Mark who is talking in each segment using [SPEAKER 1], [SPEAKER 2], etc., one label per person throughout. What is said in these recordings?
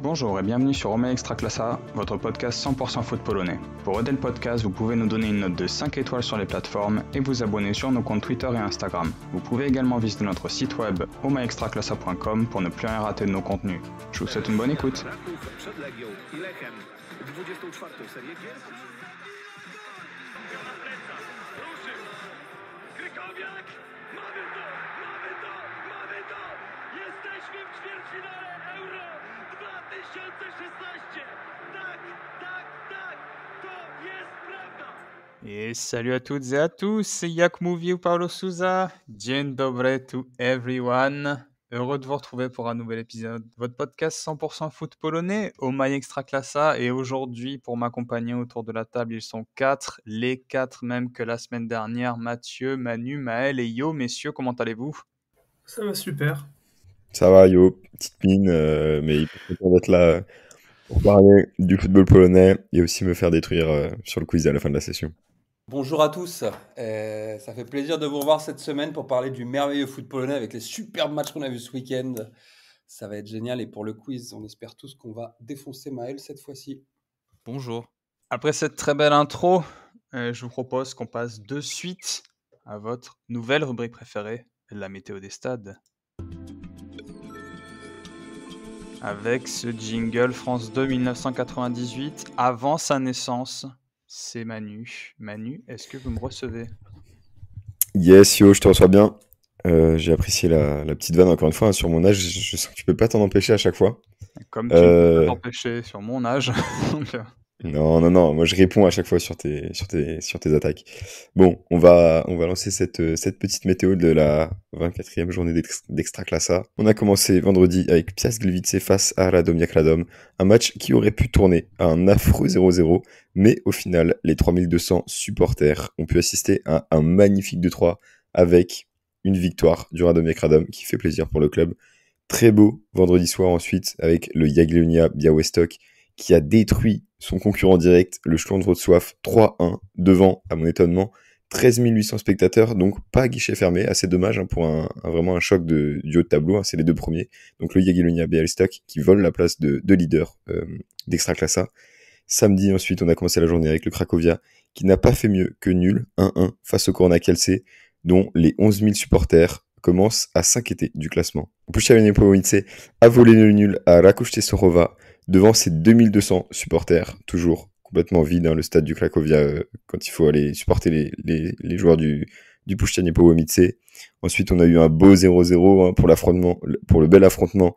[SPEAKER 1] Bonjour et bienvenue sur Romain Extra Classa, votre podcast 100% foot polonais. Pour aider le podcast, vous pouvez nous donner une note de 5 étoiles sur les plateformes et vous abonner sur nos comptes Twitter et Instagram. Vous pouvez également visiter notre site web omaextraclasa.com pour ne plus rien rater de nos contenus. Je vous souhaite une bonne écoute. Et salut à toutes et à tous, c'est Yak Movie ou Paulo Souza. Dzień dobry to everyone. Heureux de vous retrouver pour un nouvel épisode de votre podcast 100% foot polonais au My Extra Classa. Et aujourd'hui, pour m'accompagner autour de la table, ils sont quatre, les quatre mêmes que la semaine dernière Mathieu, Manu, Maël et Yo. Messieurs, comment allez-vous
[SPEAKER 2] Ça va super.
[SPEAKER 3] Ça va, Yo, petite mine, euh, mais il est content là euh, pour parler du football polonais et aussi me faire détruire euh, sur le quiz à la fin de la session.
[SPEAKER 4] Bonjour à tous, ça fait plaisir de vous revoir cette semaine pour parler du merveilleux foot polonais avec les superbes matchs qu'on a vus ce week-end. Ça va être génial et pour le quiz, on espère tous qu'on va défoncer Maël cette fois-ci.
[SPEAKER 1] Bonjour. Après cette très belle intro, je vous propose qu'on passe de suite à votre nouvelle rubrique préférée, la météo des stades. Avec ce jingle France 2 1998, avant sa naissance, c'est Manu. Manu, est-ce que vous me recevez
[SPEAKER 3] Yes, yo, je te reçois bien. Euh, j'ai apprécié la, petite vanne encore une fois hein, sur mon âge. Je, sens que tu peux pas t'en empêcher à chaque fois. Comme tu euh, peux peux
[SPEAKER 1] t'empêcher sur mon âge. Euh,
[SPEAKER 3] non, non, non. Moi, je réponds à chaque fois sur tes, attaques. Bon, on va, on va lancer cette, euh, petite météo de la 24e journée d'Extraclassa. On a commencé vendredi avec Pias Gliwice face à Radom Un match qui aurait pu tourner à un affreux 0-0. Mais au final, les 3200 supporters ont pu assister à un magnifique 2-3 avec une victoire du Radom qui fait plaisir pour le club. Très beau vendredi soir ensuite avec le Jagiellonia Białystok qui a détruit son concurrent direct, le de Soif, 3-1 devant, à mon étonnement, 13 800 spectateurs, donc pas guichet fermé, assez dommage hein, pour un, vraiment un choc de, du haut de tableau, hein. c'est les deux premiers, donc le Jagiellonia Bialystok qui vole la place de, leader euh, d'Extra d'Extraclassa. Samedi ensuite, on a commencé la journée avec le Cracovia qui n'a pas fait mieux que nul, 1-1 face au Corona Kielce, dont les 11 000 supporters commencent à s'inquiéter du classement. Puszczawienie povince a volé le nul à Rakushte Sorova, devant ses 2200 supporters, toujours complètement vide, hein, le stade du Cracovia, euh, quand il faut aller supporter les, joueurs du, du et Ensuite, on a eu un beau 0-0 hein, pour l'affrontement, pour le bel affrontement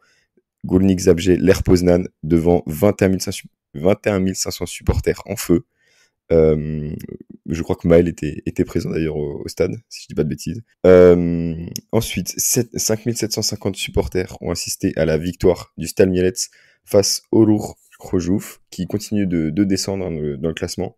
[SPEAKER 3] Gulnik Zabje, l'Air Poznan, devant 21 500, supporters en feu. Euh, je crois que Maël était, était présent d'ailleurs au, stade, si je ne dis pas de bêtises. Euh, ensuite, 5750 supporters ont assisté à la victoire du Stal face au lourd Khojouf, qui continue de, descendre dans le, classement.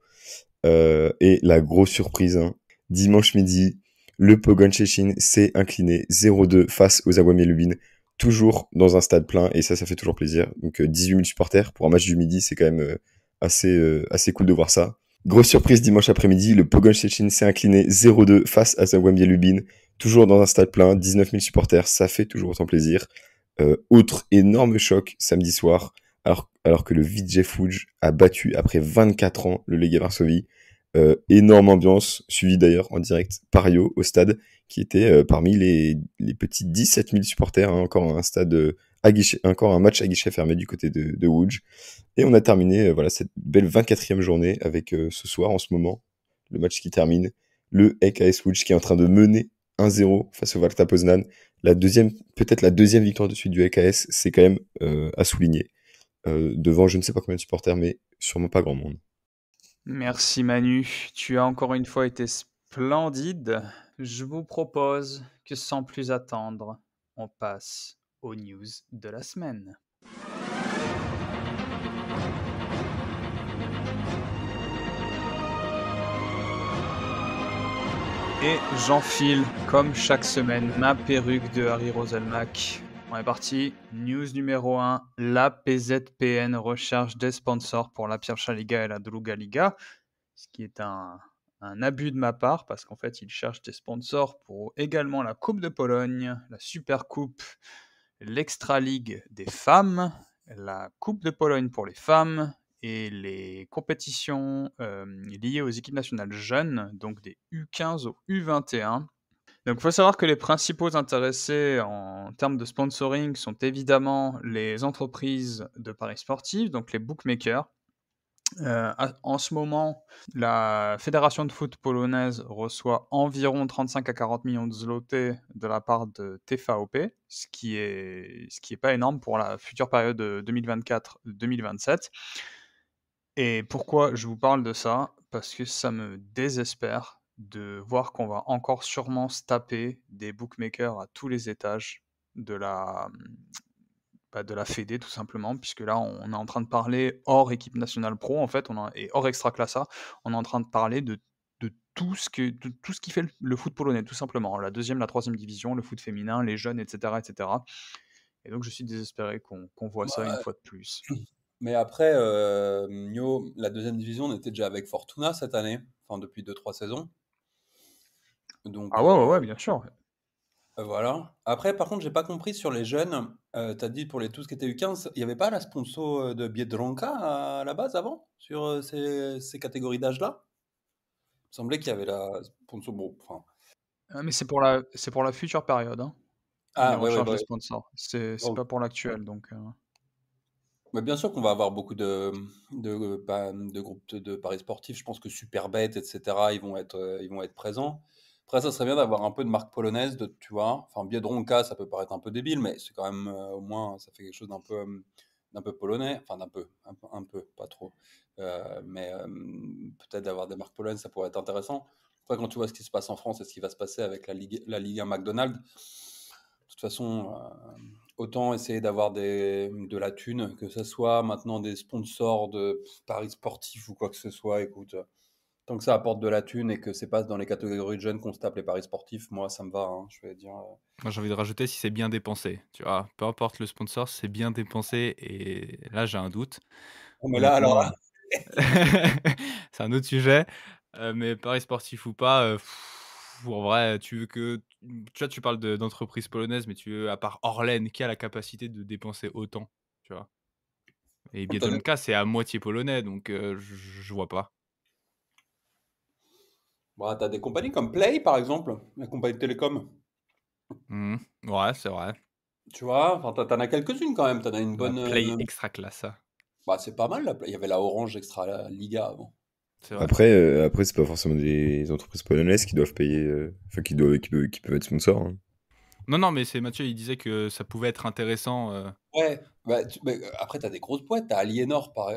[SPEAKER 3] Euh, et la grosse surprise, hein. dimanche midi, le Pogon Chechin s'est incliné 0-2 face aux Aguamiel toujours dans un stade plein, et ça, ça fait toujours plaisir. Donc 18 euh, 000 supporters pour un match du midi, c'est quand même euh, assez, assez cool de voir ça. Grosse surprise dimanche après-midi, le Pogon Chechin s'est incliné 0-2 face à Zawamie toujours dans un stade plein, 19 000 supporters, ça fait toujours autant plaisir autre euh, énorme choc samedi soir, alors, que le VJ Fuge a battu après 24 ans le Lega Varsovie. Euh, énorme ambiance, suivie d'ailleurs en direct par Yo au stade, qui était euh, parmi les, petits 17 000 supporters, hein, encore un stade à guichet, encore un match à guichet fermé du côté de, de Woods. Et on a terminé voilà cette belle 24e journée avec ce soir en ce moment, le match qui termine, le EKS Woods qui est en train de mener 1-0 face au Valta Poznan. La deuxième, peut-être la deuxième victoire de suite du LKS, c'est quand même euh, à souligner. Euh, devant je ne sais pas combien de supporters, mais sûrement pas grand monde.
[SPEAKER 1] Merci Manu, tu as encore une fois été splendide. Je vous propose que sans plus attendre, on passe aux news de la semaine. Et j'enfile, comme chaque semaine, ma perruque de Harry Roselmack. On est parti. News numéro 1. La PZPN recherche des sponsors pour la Pierre Liga et la Druga Liga. Ce qui est un, abus de ma part parce qu'en fait, ils cherchent des sponsors pour également la Coupe de Pologne, la Super Coupe, l'Extra League des femmes, la Coupe de Pologne pour les femmes, et les compétitions liées aux équipes nationales jeunes, donc des U15 aux U21. Donc il faut savoir que les principaux intéressés en termes de sponsoring sont évidemment les entreprises de paris sportifs, donc les bookmakers. en ce moment, la fédération de foot polonaise reçoit environ 35 à 40 millions de zlotés de la part de TFAOP, ce qui est ce qui pas énorme pour la future période 2024-2027. Et pourquoi je vous parle de ça Parce que ça me désespère de voir qu'on va encore sûrement se taper des bookmakers à tous les étages de la, bah, de la Fédé tout simplement, puisque là on est en train de parler hors équipe nationale pro en fait, on et hors extra classa, on est en train de parler de, tout, ce que, tout ce qui fait le, foot polonais tout simplement, la deuxième, la troisième division, le foot féminin, les jeunes, etc. etc. Et donc je suis désespéré qu'on voit ça une fois de plus.
[SPEAKER 4] Mais après, euh, la deuxième division, on était déjà avec Fortuna cette année, enfin depuis 2-3 saisons.
[SPEAKER 1] Donc, ah ouais, ouais, euh, ouais bien sûr.
[SPEAKER 4] Euh, voilà. Après, par contre, j'ai pas compris sur les jeunes. Euh, tu as dit pour les tous qui étaient U15, il n'y avait pas la sponsor de Biedronka à la base avant, sur ces, catégories d'âge-là Il me semblait qu'il y avait la sponsor.
[SPEAKER 1] Ah, mais c'est pour, la, pour la future période. Hein.
[SPEAKER 4] Ah, ouais, ouais, ouais.
[SPEAKER 1] C'est pas pour l'actuel. donc.
[SPEAKER 4] Mais bah, bien sûr qu'on va avoir beaucoup de, de, euh, bah, groupes de, paris sportifs. Je pense que Superbet, etc., ils vont être, euh, ils vont être présents. Après, ça serait bien d'avoir un peu de marque polonaise, de, tu vois. Enfin, Biedronka, ça peut paraître un peu débile, mais c'est quand même, euh, au moins, ça fait quelque chose d'un peu, d'un peu polonais. Enfin, d'un peu, un peu, pas trop. mais peut-être d'avoir des marques polonaises, ça pourrait être intéressant. Après, quand tu vois ce qui se passe en France et ce qui va se passer avec la la Ligue 1 McDonald's, de toute façon, euh, autant essayer d'avoir de la thune, que ce soit maintenant des sponsors de paris sportifs ou quoi que ce soit. Écoute, tant que ça apporte de la thune et que c'est pas dans les catégories de jeunes qu'on se tape les paris sportifs, moi ça me va. Hein, je vais dire. Euh.
[SPEAKER 5] Moi j'ai envie de rajouter si c'est bien dépensé. Tu vois, peu importe le sponsor, c'est bien dépensé. Et là j'ai un doute. mais là alors. c'est un autre sujet. Euh, mais paris sportif ou pas, en vrai, tu veux que tu vois, tu parles d'entreprises polonaises, mais tu veux à part Orlen, qui a la capacité de dépenser autant, tu vois. Et cas, c'est à moitié polonais, donc euh, je vois pas.
[SPEAKER 4] Bah, tu as des compagnies comme Play, par exemple, la compagnie de télécom. Mmh. ouais, c'est vrai. Tu vois, t'en as quelques-unes quand même. T'en as une bonne. Play euh, Extra Classe. Bah, c'est pas mal. Il y avait la Orange Extra Liga avant. Après,
[SPEAKER 3] euh, après c'est pas forcément des entreprises polonaises qui doivent payer, euh, enfin qui, doivent, qui, peuvent, être sponsors. Hein.
[SPEAKER 5] Non, non, mais c'est Mathieu, il disait que ça pouvait être intéressant. Euh.
[SPEAKER 4] Ouais, bah, bah, après, tu as des grosses boîtes. Tu as Aliénor, par,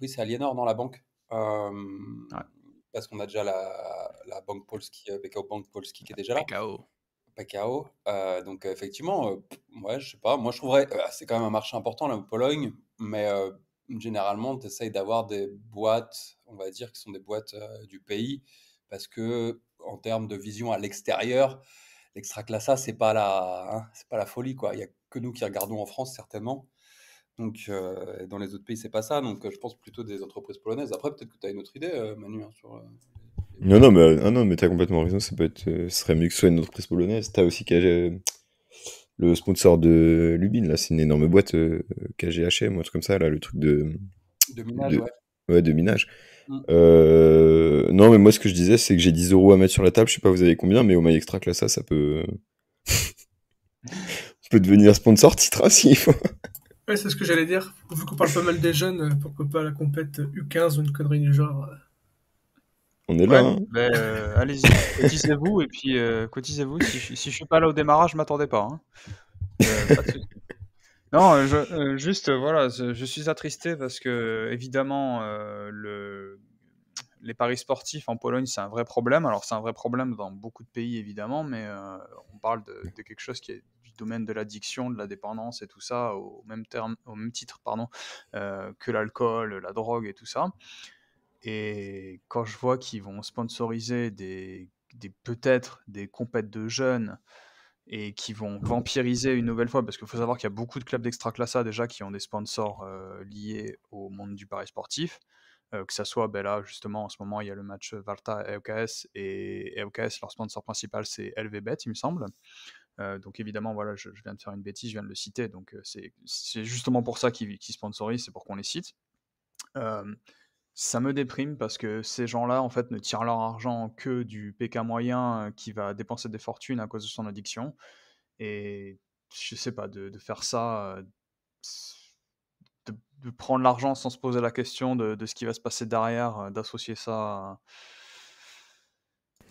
[SPEAKER 4] oui, c'est Aliénor dans la banque. Parce qu'on a déjà la, banque Polski, BKO Bank Polski qui est déjà là. PKO. donc, effectivement, ouais, je sais pas. Moi, je trouverais. c'est quand même un marché important, là, en Pologne. Mais généralement, tu essayes d'avoir des boîtes, on va dire, qui sont des boîtes euh, du pays, parce que en termes de vision à l'extérieur, l'extra classa, c'est pas la, hein, c'est pas la folie, quoi. Il n'y a que nous qui regardons en France, certainement. Donc, euh, dans les autres pays, c'est pas ça. Donc, euh, je pense plutôt des entreprises polonaises. Après, peut-être que tu as une autre idée, Manu, hein, sur.
[SPEAKER 3] Non, non, mais, tu non, mais as complètement raison. Ça peut être, ce serait mieux que ce soit une entreprise polonaise. as aussi le sponsor de Lubin, là, c'est une énorme boîte euh, KGHM, un truc comme ça, là, le truc de. De minage, ouais. de minage. Mm. Euh, non, mais moi, ce que je disais, c'est que j'ai 10 euros à mettre sur la table. Je sais pas, vous avez combien, mais au My Extra là ça peut. peut devenir sponsor titre s'il faut.
[SPEAKER 2] Ouais, c'est ce que j'allais dire. Vu qu'on parle pas mal des jeunes, euh, pourquoi pas la compète U15 ou une connerie du genre euh.
[SPEAKER 3] On est là.
[SPEAKER 1] Hein. Euh, allez-y, cotisez-vous. Et puis, euh, cotisez-vous. Si, je suis pas là au démarrage, je m'attendais pas. Hein. Euh, non, juste, voilà, je suis attristé parce que, évidemment, les paris sportifs en Pologne, c'est un vrai problème. Alors, c'est un vrai problème dans beaucoup de pays, évidemment, mais on parle de, quelque chose qui est du domaine de l'addiction, de la dépendance et tout ça, au même, terme, au même titre pardon, que l'alcool, la drogue et tout ça. Et quand je vois qu'ils vont sponsoriser des, des peut-être des compètes de jeunes et qui vont vampiriser une nouvelle fois, parce qu'il faut savoir qu'il y a beaucoup de clubs d'extra-classa déjà qui ont des sponsors euh, liés au monde du paris sportif, euh, que ça soit, ben là justement en ce moment il y a le match Varta EOKS et EOKS leur sponsor principal c'est LVBet il me semble. Euh, donc évidemment voilà je, viens de faire une bêtise, je viens de le citer, donc c'est justement pour ça qu'ils sponsorisent, c'est pour qu'on les cite. Ça me déprime parce que ces gens-là, en fait, ne tirent leur argent que du PK moyen euh, qui va dépenser des fortunes à cause de son addiction. Et je sais pas, de, faire ça, euh, de, prendre l'argent sans se poser la question de, ce qui va se passer derrière, euh, d'associer ça à,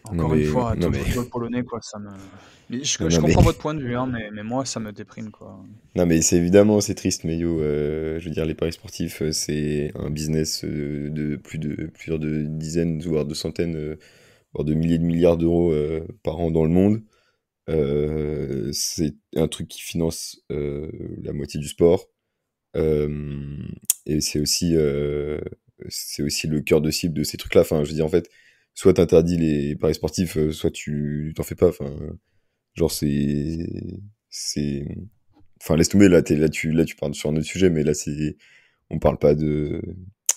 [SPEAKER 3] encore une fois,
[SPEAKER 1] polonais, quoi, ça me... je, comprends votre point de vue, hein, mais, moi, ça me déprime, quoi.
[SPEAKER 3] Non, mais c'est évidemment, c'est triste, mais yo, euh, je veux dire, les paris sportifs, euh, c'est un business euh, de plus de plusieurs de dizaines, voire de centaines, voire de milliers de milliards d'euros par an dans le monde. c'est un truc qui finance la moitié du sport. et c'est aussi, c'est aussi le cœur de cible de ces trucs-là. Enfin, je veux dire, en fait, soit t'interdis les paris sportifs, euh, soit tu t'en fais pas. Enfin, genre c'est c'est enfin laisse tomber là, là tu là tu parles sur un autre sujet, mais là c'est on parle pas de.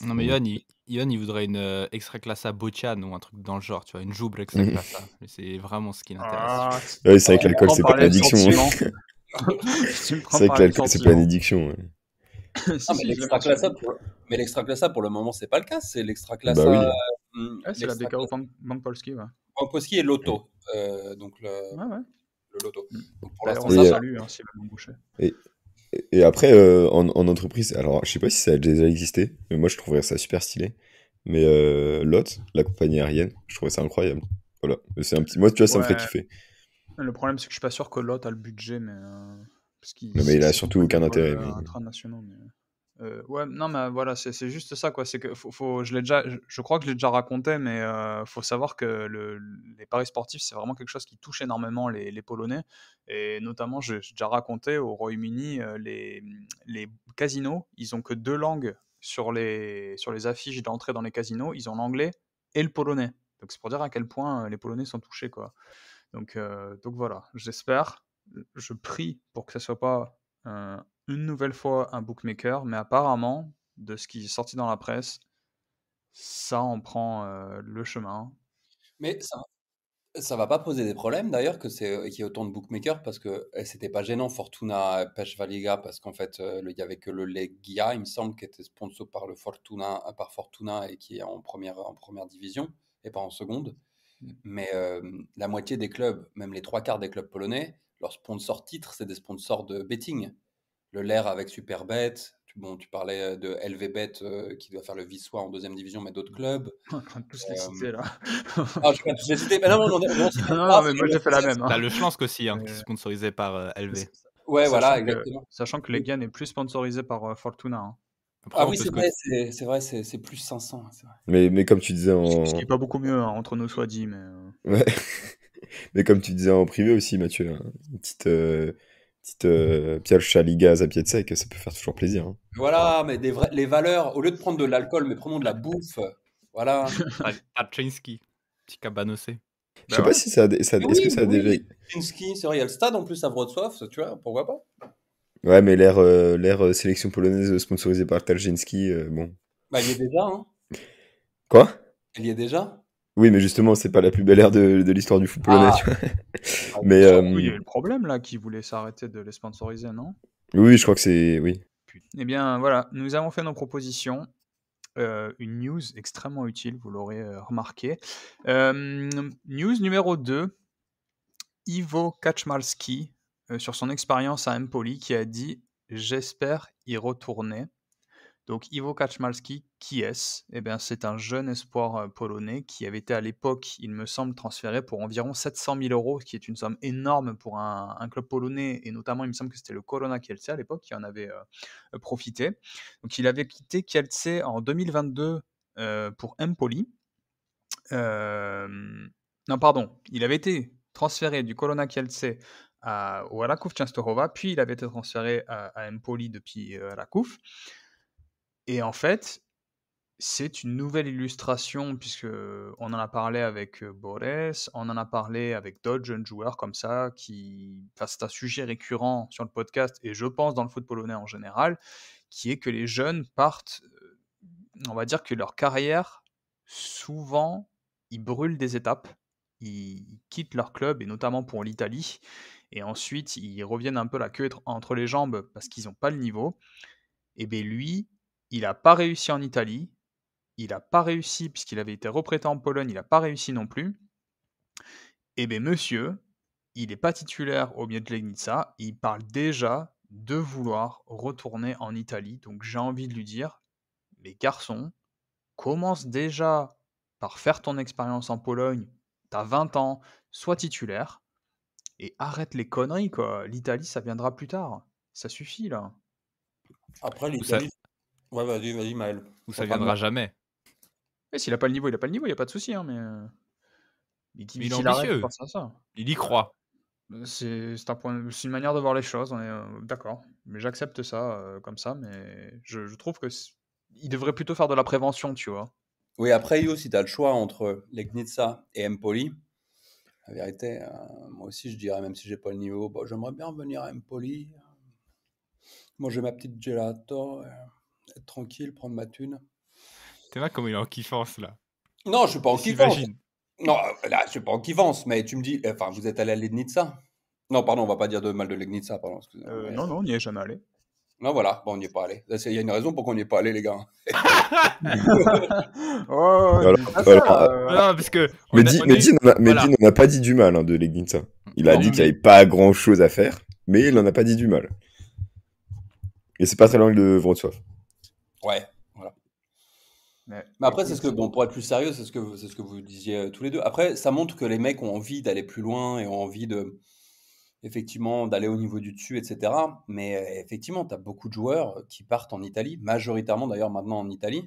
[SPEAKER 5] Non mais Yann, il, il voudrait une euh, extra classe à Bochan ou un truc dans le genre, tu vois, une jouble extra mhm. classe. Hein. c'est vraiment ce qui ah, l'intéresse. Ah, ouais, c'est vrai que l'alcool hein. c'est pas une addiction.
[SPEAKER 4] c'est vrai que l'alcool c'est pas une addiction. non, mais l'extra classe pour... pour... le moment, c'est pas le cas. C'est l'extra bah classe Mm, c'est la BKO Polski Ouais. et Lotto. Euh, donc le, ouais, ouais. le Lotto. Mm.
[SPEAKER 1] pour bah,
[SPEAKER 2] l'instant, ça, salut, hein,
[SPEAKER 3] et, et, après, euh, en, entreprise, alors je sais pas si ça a déjà existé, mais moi je trouverais ça super stylé. Mais euh, la compagnie aérienne, je trouverais ça incroyable. Voilà. C'est un petit... Moi, tu vois, ça me ferait kiffer.
[SPEAKER 1] Le problème, c'est que je suis pas sûr que Lot a le budget, mais. Euh, parce
[SPEAKER 3] non, mais il a surtout aucun intérêt. Mais...
[SPEAKER 1] Mais... Euh, euh, ouais, non, mais voilà, c'est juste ça, quoi. C'est que faut, faut je, déjà, je, crois que je l'ai déjà raconté, mais il euh, faut savoir que les paris sportifs, c'est vraiment quelque chose qui touche énormément les, les Polonais. Et notamment, j'ai déjà raconté au Royaume-Uni, euh, les, les casinos, ils ont que deux langues sur les, sur les affiches d'entrée dans les casinos. Ils ont l'anglais et le polonais. Donc, c'est pour dire à quel point les Polonais sont touchés, quoi. Donc, donc voilà, j'espère, je prie pour que ça soit pas une nouvelle fois un bookmaker, mais apparemment, de ce qui est sorti dans la presse, ça en prend euh, le chemin.
[SPEAKER 4] Mais ça, ça va pas poser des problèmes d'ailleurs que c'est euh, qu'il y ait autant de bookmakers parce que eh, c'était pas gênant Fortuna Pêche parce qu'en fait euh, il y avait que le Legia il me semble qui était sponsor par le Fortuna par Fortuna et qui est en première en première division et pas en seconde. Mm. Mais la moitié des clubs, même les trois quarts des clubs polonais, leur sponsor titre c'est des sponsors de betting le Lair avec Superbet. Bon, tu parlais de LVBet qui doit faire le vissoir en deuxième division, mais d'autres mmh. clubs.
[SPEAKER 2] On est en tous les citer là.
[SPEAKER 4] Ah, tous les citer. Mais non, mais moi j'ai fait la même. Hein. T'as le chance aussi hein, qui est
[SPEAKER 5] sponsorisé par LV. Ouais, voilà, exactement.
[SPEAKER 1] sachant que Legan n'est est plus sponsorisé par Fortuna. Hein.
[SPEAKER 4] ah oui, c'est vrai, c'est plus 500.
[SPEAKER 3] Mais, mais comme tu disais en. Ce qui n'est
[SPEAKER 1] pas beaucoup mieux entre nos soit dit. Mais,
[SPEAKER 3] euh. mais comme tu disais en privé aussi, Mathieu, une petite petite euh, pioche à ligaz à pied de sec, ça peut faire toujours plaisir. Hein.
[SPEAKER 4] Voilà, mais les valeurs, au lieu de prendre de l'alcool, mais prenons de la bouffe. Voilà. Pachinski, petit cabanocé. Je sais
[SPEAKER 3] bah pas si ça, a, ça est-ce que ça a c'est vrai,
[SPEAKER 4] il y a le stade en plus à Wrocław, tu vois, pourquoi pas
[SPEAKER 3] Ouais, mais l'ère euh, euh, sélection polonaise sponsorisée par Tarzinski, euh, bon.
[SPEAKER 4] Bah, il y est déjà, hein. Quoi Il y est déjà
[SPEAKER 3] oui, mais justement, c'est pas la plus belle ère de, l'histoire du foot polonais. Ah. Ah, mais euh, il y a
[SPEAKER 4] eu le problème là, qui
[SPEAKER 1] voulait s'arrêter de les sponsoriser, non
[SPEAKER 3] Oui, je crois que c'est oui.
[SPEAKER 1] Eh bien, voilà, nous avons fait nos propositions. Euh, une news extrêmement utile, vous l'aurez euh, remarqué. news numéro 2, Ivo Kaczmarski, sur son expérience à Empoli, qui a dit J'espère y retourner. Donc Ivo Kaczmalski, qui est-ce eh bien, C'est un jeune espoir euh, polonais qui avait été à l'époque, il me semble, transféré pour environ 700 000 euros, ce qui est une somme énorme pour un, club polonais, et notamment il me semble que c'était le Corona Kielce à l'époque qui en avait euh, profité. Donc il avait quitté Kielce en 2022 euh, pour Empoli. non, pardon, il avait été transféré du Corona Kielce au Rakov Częstochowa, puis il avait été transféré à, Empoli depuis Rakov. Et en fait, c'est une nouvelle illustration, puisque on en a parlé avec Boris, on en a parlé avec d'autres jeunes joueurs comme ça, qui, enfin, c'est un sujet récurrent sur le podcast et je pense dans le foot polonais en général, qui est que les jeunes partent, on va dire que leur carrière, souvent, ils brûlent des étapes, ils quittent leur club et notamment pour l'Italie, et ensuite ils reviennent un peu la queue entre les jambes parce qu'ils n'ont pas le niveau. Et bien lui, il n'a pas réussi en Italie. Il n'a pas réussi puisqu'il avait été reprêté en Pologne. Il n'a pas réussi non plus. Eh bien, monsieur, il n'est pas titulaire au milieu Il parle déjà de vouloir retourner en Italie. Donc, j'ai envie de lui dire Mais garçon, commence déjà par faire ton expérience en Pologne. T'as 20 ans, sois titulaire. Et arrête les conneries, quoi. L'Italie, ça viendra plus tard. Ça suffit, là.
[SPEAKER 4] Après, l'Italie, Ouais, vas-y, vas-y, Maël. Ou ça viendra jamais.
[SPEAKER 1] Et eh, s'il n'a pas le niveau, il a pas le niveau, il n'y a pas de souci. Hein, euh, mais... il, est ambitieux.
[SPEAKER 5] Il y croit.
[SPEAKER 1] Bah, c'est un point, une manière de voir les choses, euh, d'accord. Mais j'accepte ça euh, comme ça, mais je, trouve que il devrait plutôt faire de la prévention, tu vois.
[SPEAKER 4] Oui, après, Yo, si tu as le choix entre Legnitsa et Empoli, la vérité, moi aussi, je dirais, même si j'ai pas le niveau, bah, j'aimerais bien venir à Empoli, manger ma petite gelato, tranquille, prendre ma thune.
[SPEAKER 5] Tu vois comme il est en kiffance là.
[SPEAKER 4] Non, je suis pas en kiffance. Non, euh, là, je suis pas en kiffance, mais tu me dis, euh, enfin, vous êtes allé à Legnitsa Non, pardon, on va pas dire de mal de Legnitsa, pardon. Euh, non, non, on n'y est jamais allé. Non, voilà, on n'y est pas allé. Il y a une raison pour qu'on n'y est pas allé, les gars.
[SPEAKER 2] oh, parce que. ça, euh...
[SPEAKER 3] n'en a pas dit du mal hein, de Legnitsa. Il a dit qu'il n'y avait pas grand chose à faire, mais il n'en a pas dit du mal. Et c'est pas très loin de Wrocław.
[SPEAKER 4] Ouais, voilà. Mais, après, c'est ce que, bon, euh, pour être plus sérieux, c'est ce que, ce que vous disiez euh, tous les deux. Après, ça montre que les mecs ont envie d'aller plus loin et ont envie de, effectivement, d'aller au niveau du dessus, etc. Mais euh, effectivement, tu as beaucoup de joueurs qui partent en Italie, majoritairement d'ailleurs maintenant en Italie,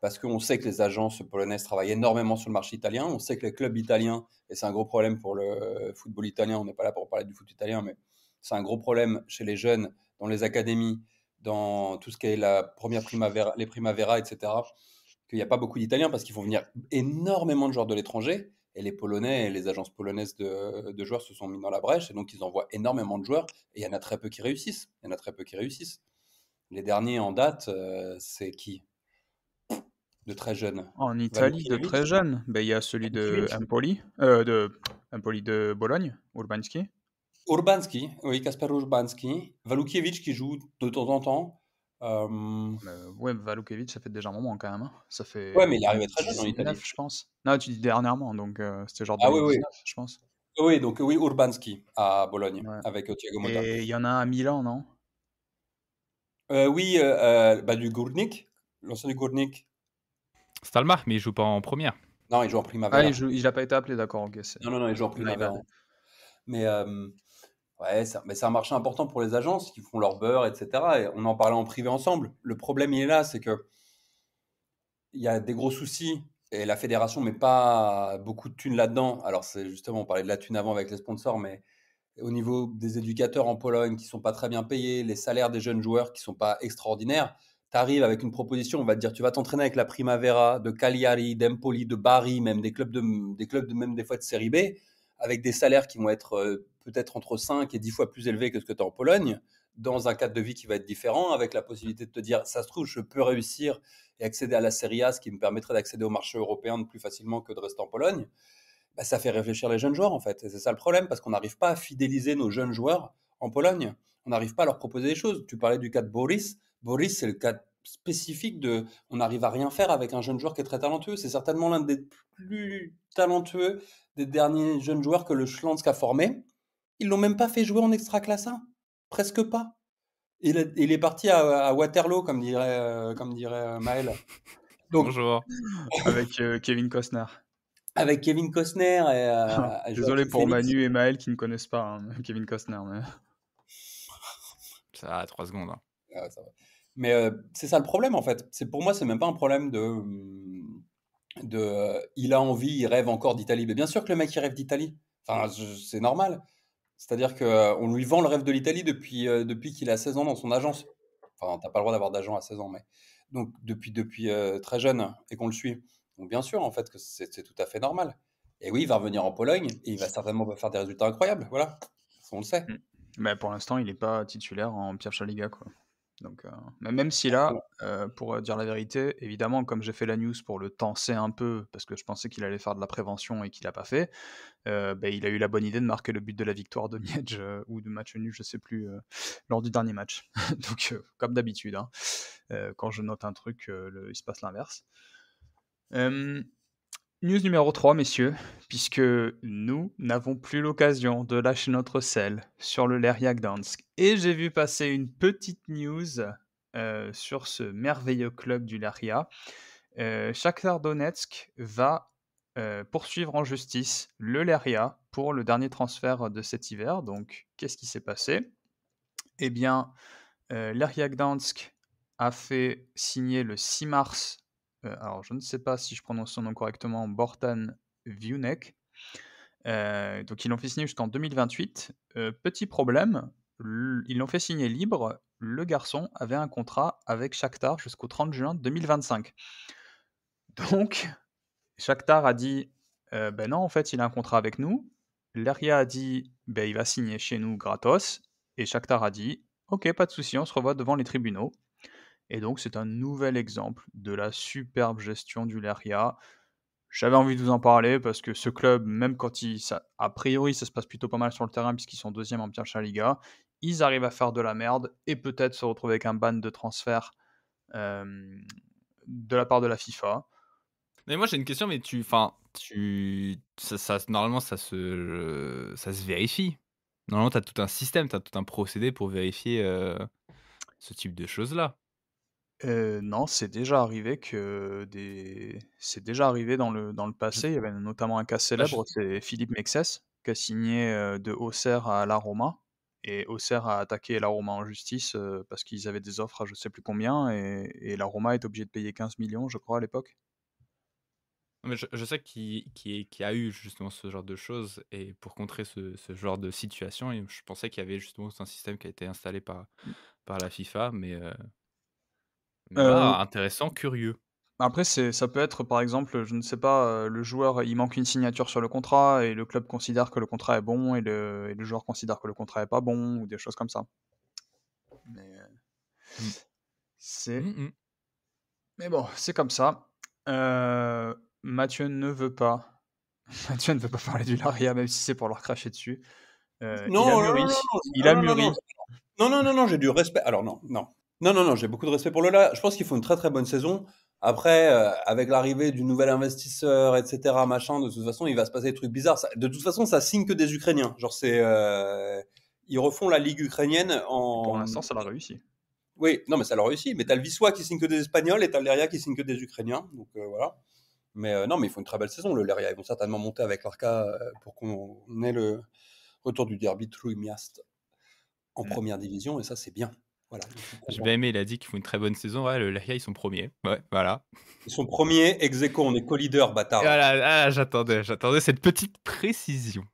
[SPEAKER 4] parce qu'on sait que les agences polonaises travaillent énormément sur le marché italien, on sait que les clubs italiens, et c'est un gros problème pour le football italien, on n'est pas là pour parler du foot italien, mais c'est un gros problème chez les jeunes dans les académies dans tout ce qui est la première primavera, les primavera, etc., qu'il n'y a pas beaucoup d'Italiens parce qu'ils font venir énormément de joueurs de l'étranger. Et les Polonais et les agences polonaises de, joueurs se sont mis dans la brèche. Et donc, ils envoient énormément de joueurs. Et il y en a très peu qui réussissent. Il y en a très peu qui réussissent. Les derniers en date, euh, c'est qui De très jeunes.
[SPEAKER 1] En Italie, de très
[SPEAKER 4] jeunes. Ben, il y a celui de
[SPEAKER 1] Empoli, euh, de Empoli de Bologne, Urbanski.
[SPEAKER 4] Urbanski,
[SPEAKER 1] oui, Kasper Urbanski. Valoukiewicz qui joue de temps en temps.
[SPEAKER 4] Euh... Euh, ouais,
[SPEAKER 1] ça fait déjà un moment quand même. Hein. Ça fait. Ouais, mais il est arrivé très jeune en Italie. je pense. Non, tu dis dernièrement,
[SPEAKER 4] donc euh, c'était genre. Ah oui, oui. je pense. Oui, donc oui, Urbanski à Bologne avec Thiago Motta. Et il y en a à Milan, non euh, Oui, euh, bah, du Gournik, l'ancien du Gournik.
[SPEAKER 5] Stalmar, mais il joue pas en première. Non, il joue en primavera. Ah, il
[SPEAKER 4] n'a pas été appelé, d'accord. ok. non, non, non, il joue en primavera. Mais Ouais, mais c'est un marché important pour les agences qui font leur beurre, etc. Et on en parlait en privé ensemble. Le problème, il est là, c'est que il y a des gros soucis et la fédération met pas beaucoup de thunes là-dedans. Alors, c'est justement, on parlait de la thune avant avec les sponsors, mais au niveau des éducateurs en Pologne qui sont pas très bien payés, les salaires des jeunes joueurs qui sont pas extraordinaires, tu arrives avec une proposition, on va te dire tu vas t'entraîner avec la Primavera, de Cagliari, d'Empoli, de Bari, même des clubs de, des clubs même des fois de série B, avec des salaires qui vont être euh, peut-être entre 5 et 10 fois plus élevé que ce que tu as en Pologne, dans un cadre de vie qui va être différent, avec la possibilité de te dire, ça se trouve, je peux réussir et accéder à la Serie A, ce qui me permettrait d'accéder au marché européen plus facilement que de rester en Pologne, bah, ça fait réfléchir les jeunes joueurs, en fait. Et c'est ça le problème, parce qu'on n'arrive pas à fidéliser nos jeunes joueurs en Pologne. On n'arrive pas à leur proposer des choses. Tu parlais du cas de Boris. Boris, c'est le cas spécifique de on n'arrive à rien faire avec un jeune joueur qui est très talentueux. C'est certainement l'un des plus talentueux des derniers jeunes joueurs que le Schlansk a formé. Ils l'ont même pas fait jouer en extra classe 1. Presque pas. Il, est, parti à, Waterloo, comme dirait, euh, comme dirait euh, Maël.
[SPEAKER 1] Donc, Bonjour. Avec euh, Kevin Costner. Avec Kevin
[SPEAKER 4] Costner. Et, Désolé pour Manu
[SPEAKER 1] et Maël qui ne connaissent pas hein, Kevin Costner.
[SPEAKER 4] Ça a trois secondes. Hein. Ah mais c'est ça le problème en fait. C'est pour moi, c'est même pas un problème de, hum, de il a envie, il rêve encore d'Italie. Mais bien sûr que le mec il rêve d'Italie. Enfin, c'est normal. C'est-à-dire qu'on euh, lui vend le rêve de l'Italie depuis, euh, depuis qu'il a 16 ans dans son agence. Enfin, t'as pas le droit d'avoir d'agent à 16 ans, mais donc depuis, depuis euh, très jeune et qu'on le suit. Donc bien sûr, en fait, que c'est tout à fait normal. Et oui, il va revenir en Pologne et il va certainement faire des résultats incroyables. Voilà, on le sait. Mmh. Mais
[SPEAKER 1] pour l'instant, il n'est pas titulaire en Pierre Chaliga, quoi. Donc, euh, même si là, euh, pour euh, dire la vérité, évidemment, comme j'ai fait la news pour le tenser un peu, parce que je pensais qu'il allait faire de la prévention et qu'il n'a pas fait, bah, il a eu la bonne idée de marquer le but de la victoire de Miedge ou de match nu je sais plus, lors du dernier match. Donc, comme d'habitude, hein, quand je note un truc, le, il se passe l'inverse. News numéro 3, messieurs, puisque nous n'avons plus l'occasion de lâcher notre sel sur le Leriak Gdansk. Et j'ai vu passer une petite news euh, sur ce merveilleux club du Leria. Euh, Shakhtar Donetsk va euh, poursuivre en justice le Leria pour le dernier transfert de cet hiver. Donc, qu'est-ce qui s'est passé Eh bien, euh, Leria a fait signer le 6 mars euh, alors je ne sais pas si je prononce son nom correctement, Bortan Vunek. Euh, donc ils l'ont fait signer jusqu'en 2028. Euh, petit problème, ils l'ont fait signer libre. Le garçon avait un contrat avec Shakhtar jusqu'au 30 juin 2025. Donc Shakhtar a dit ben non en fait il a un contrat avec nous. Leria a dit ben il va signer chez nous gratos. Et Shakhtar a dit ok pas de souci on se revoit devant les tribunaux. Et donc, c'est un nouvel exemple de la superbe gestion du Leria. J'avais envie de vous en parler parce que ce club, même quand il, a priori, ça se passe plutôt pas mal sur le terrain puisqu'ils sont deuxième en Pierre Liga, ils arrivent à faire de la merde et peut-être se retrouver avec un ban de transfert euh, de la part de la FIFA.
[SPEAKER 5] Mais moi j'ai une question, mais tu, enfin, tu, ça, normalement ça se, ça se vérifie. Normalement, tu as tout un système, tu as tout un procédé pour vérifier euh, ce type de choses-là
[SPEAKER 1] non, c'est déjà arrivé que des c'est déjà arrivé dans le dans le passé. Il y avait notamment un cas ah, célèbre, c'est Philippe Mexès qui a signé, de Auxerre à la Roma et Auxerre a attaqué la Roma en justice, parce qu'ils avaient des offres à je sais plus combien et la Roma est obligée de payer 15 millions je crois à l'époque.
[SPEAKER 5] Mais je sais qu'il y a eu justement ce genre de choses et pour contrer ce genre de situation je pensais qu'il y avait justement un système qui a été installé par mmh. par la FIFA mais intéressant,
[SPEAKER 1] curieux. Après, c'est, ça peut être, par exemple, je ne sais pas, le joueur, il manque une signature sur le contrat et le club considère que le contrat est bon et le, joueur considère que le contrat est pas bon ou des choses comme ça. Mais mmh. c'est. Mmh mais bon, c'est comme ça. Mathieu ne veut pas. Mathieu ne veut pas parler du Laria, même si c'est pour leur cracher dessus.
[SPEAKER 2] non, il a mûri. Non, il a
[SPEAKER 1] mûri.
[SPEAKER 4] Non, non, non, j'ai du respect. Alors non, non, non, non, non, j'ai beaucoup de respect pour Lola. Je pense qu'il faut une très très bonne saison. Après, euh, avec l'arrivée du nouvel investisseur, etc., machin, de toute façon, il va se passer des trucs bizarres. de toute façon, ça signe que des Ukrainiens. Genre, c'est. Euh, ils refont la Ligue ukrainienne en. Pour l'instant, ça l'a réussi. Oui, non, mais ça l'a réussi. Mais t'as le qui signe que des Espagnols et t'as le Leria qui signe que des Ukrainiens. Donc euh, voilà. Mais non, mais ils faut une très belle saison, le Leria. Ils vont certainement monter avec l'Arca pour qu'on ait le retour du derby True miast en première division. Et ça, c'est bien. Voilà. J'ai bien
[SPEAKER 5] aimé, il a dit qu'ils font une très bonne saison. Ouais, le Lahia, ils sont premiers.
[SPEAKER 4] Ouais, voilà. Ils sont premiers, ex aequo, on est co-leader, bâtard. Ah j'attendais, j'attendais cette petite
[SPEAKER 5] précision.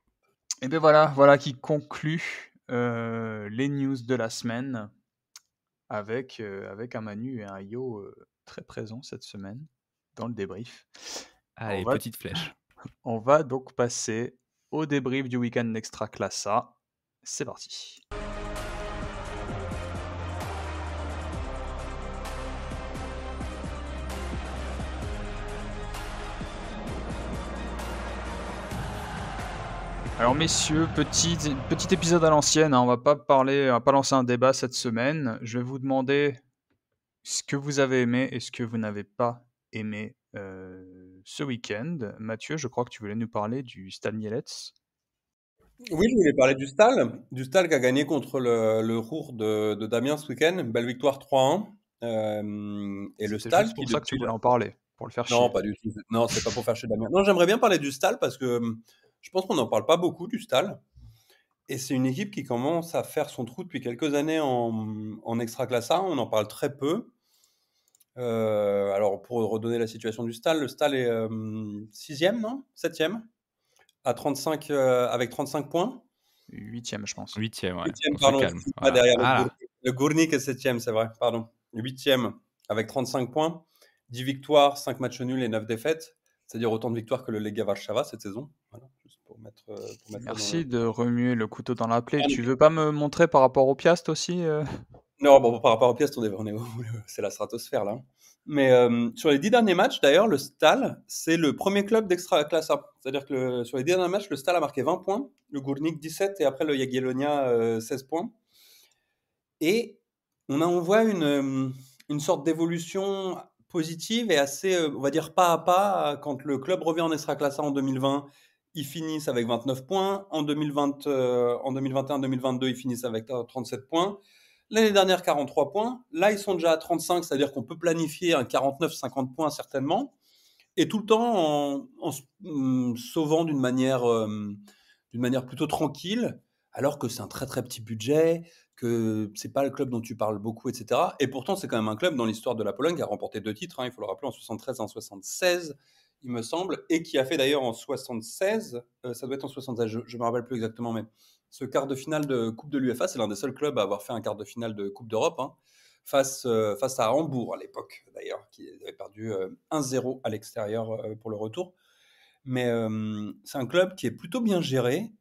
[SPEAKER 1] Et bien voilà, voilà qui conclut euh, les news de la semaine avec, euh, avec un Manu et un Yo euh, très présents cette semaine dans le débrief. Allez, petite flèche. On va donc passer au débrief du week-end Extra Classa. C'est parti. Alors messieurs, petit, petit épisode à l'ancienne, hein, on va pas parler, va pas lancer un débat cette semaine. Je vais vous demander ce que vous avez aimé et ce que vous n'avez pas aimé euh, ce week-end. Mathieu, je crois que tu voulais nous parler
[SPEAKER 4] du Stal Mieletz. Oui, je voulais parler du Stal, du Stal qui a gagné contre le, Rour de, Damien ce week-end, belle victoire 3-1. Euh, et le Stal, c'est pour ça que tu voulais en parler, pour le faire chier. Non, pas du tout. Non, c'est pas pour faire chier Damien. Non, j'aimerais bien parler du Stal parce que je pense qu'on n'en parle pas beaucoup du Stal. Et c'est une équipe qui commence à faire son trou depuis quelques années en, extra classa. On en parle très peu. Euh, alors, pour redonner la situation du Stal, le Stal est 6e, euh, non 7e 35, euh, Avec 35 points. 8e, je pense. 8e, ouais. 8e, pardon. derrière le, ah Gournik est 7 c'est vrai, pardon. 8e avec 35 points, 10 victoires, 5 matchs nuls et 9 défaites. C'est-à-dire autant de victoires que le Lega Warszawa cette saison mettre. Euh, Merci
[SPEAKER 1] de remuer le couteau dans la plaie. Ah, tu tu veux pas me montrer par rapport au Piast aussi euh
[SPEAKER 4] Non, bon, par rapport au Piast, on est, on c'est la stratosphère là. Mais euh, sur les dix derniers matchs, d'ailleurs, le Stal, c'est le premier club d'extra classe A. C'est-à-dire que sur les dix derniers matchs, le Stal a marqué 20 points, le Gournik 17 et après le Jagiellonia 16 points. Et on, a, on voit une, une sorte d'évolution positive et assez, on va dire, pas à pas quand le club revient en extra classe en 2020 ils finissent avec 29 points. En, 2020, 2021-2022, euh, ils finissent avec 37 euh, points. L'année dernière, 43 points. Là, ils sont déjà à 35, c'est-à-dire qu'on peut planifier un 49-50 points certainement. Et tout le temps en, en mm, sauvant d'une manière, euh, manière plutôt tranquille, alors que c'est un très très petit budget, que c'est pas le club dont tu parles beaucoup, etc. Et pourtant, c'est quand même un club dans l'histoire de la Pologne qui a remporté deux titres. Hein, il faut le rappeler en 73 et en 76 il me semble, et qui a fait d'ailleurs en 76, euh, ça doit être en 76, je ne me rappelle plus exactement, mais ce quart de finale de Coupe de l'UEFA, c'est l'un des seuls clubs à avoir fait un quart de finale de Coupe d'Europe, hein, face, euh, face à Hambourg à l'époque, d'ailleurs, qui avait perdu 1-0 euh, à l'extérieur pour le retour. Mais c'est un club qui est plutôt bien géré,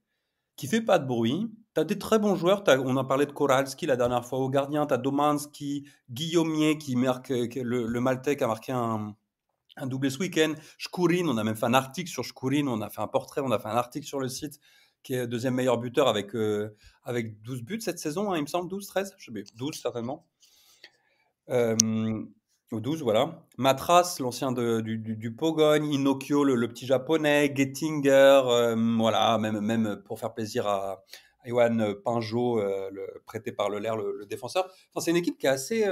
[SPEAKER 4] qui fait pas de bruit. Tu as des très bons joueurs. on a parlé de Koralski la dernière fois au gardien. Tu as Domanski, Guillaumier qui marque, le, le Maltais qui a marqué un, un doublé ce week-end. Shkurin, on a même fait un article sur Shkurin, on a fait un portrait, on a fait un article sur le site qui est deuxième meilleur buteur avec, euh, avec 12 buts cette saison, hein, il me semble, 12, 13, je sais 12 certainement. Euh, 12, voilà. Matras, l'ancien du, Pogon, du, Inokyo, le, petit japonais, Gettinger, euh, voilà, même, même pour faire plaisir à, Iwan Pinjot, euh, prêté par le Lair, le, défenseur. Enfin, c'est une équipe qui est assez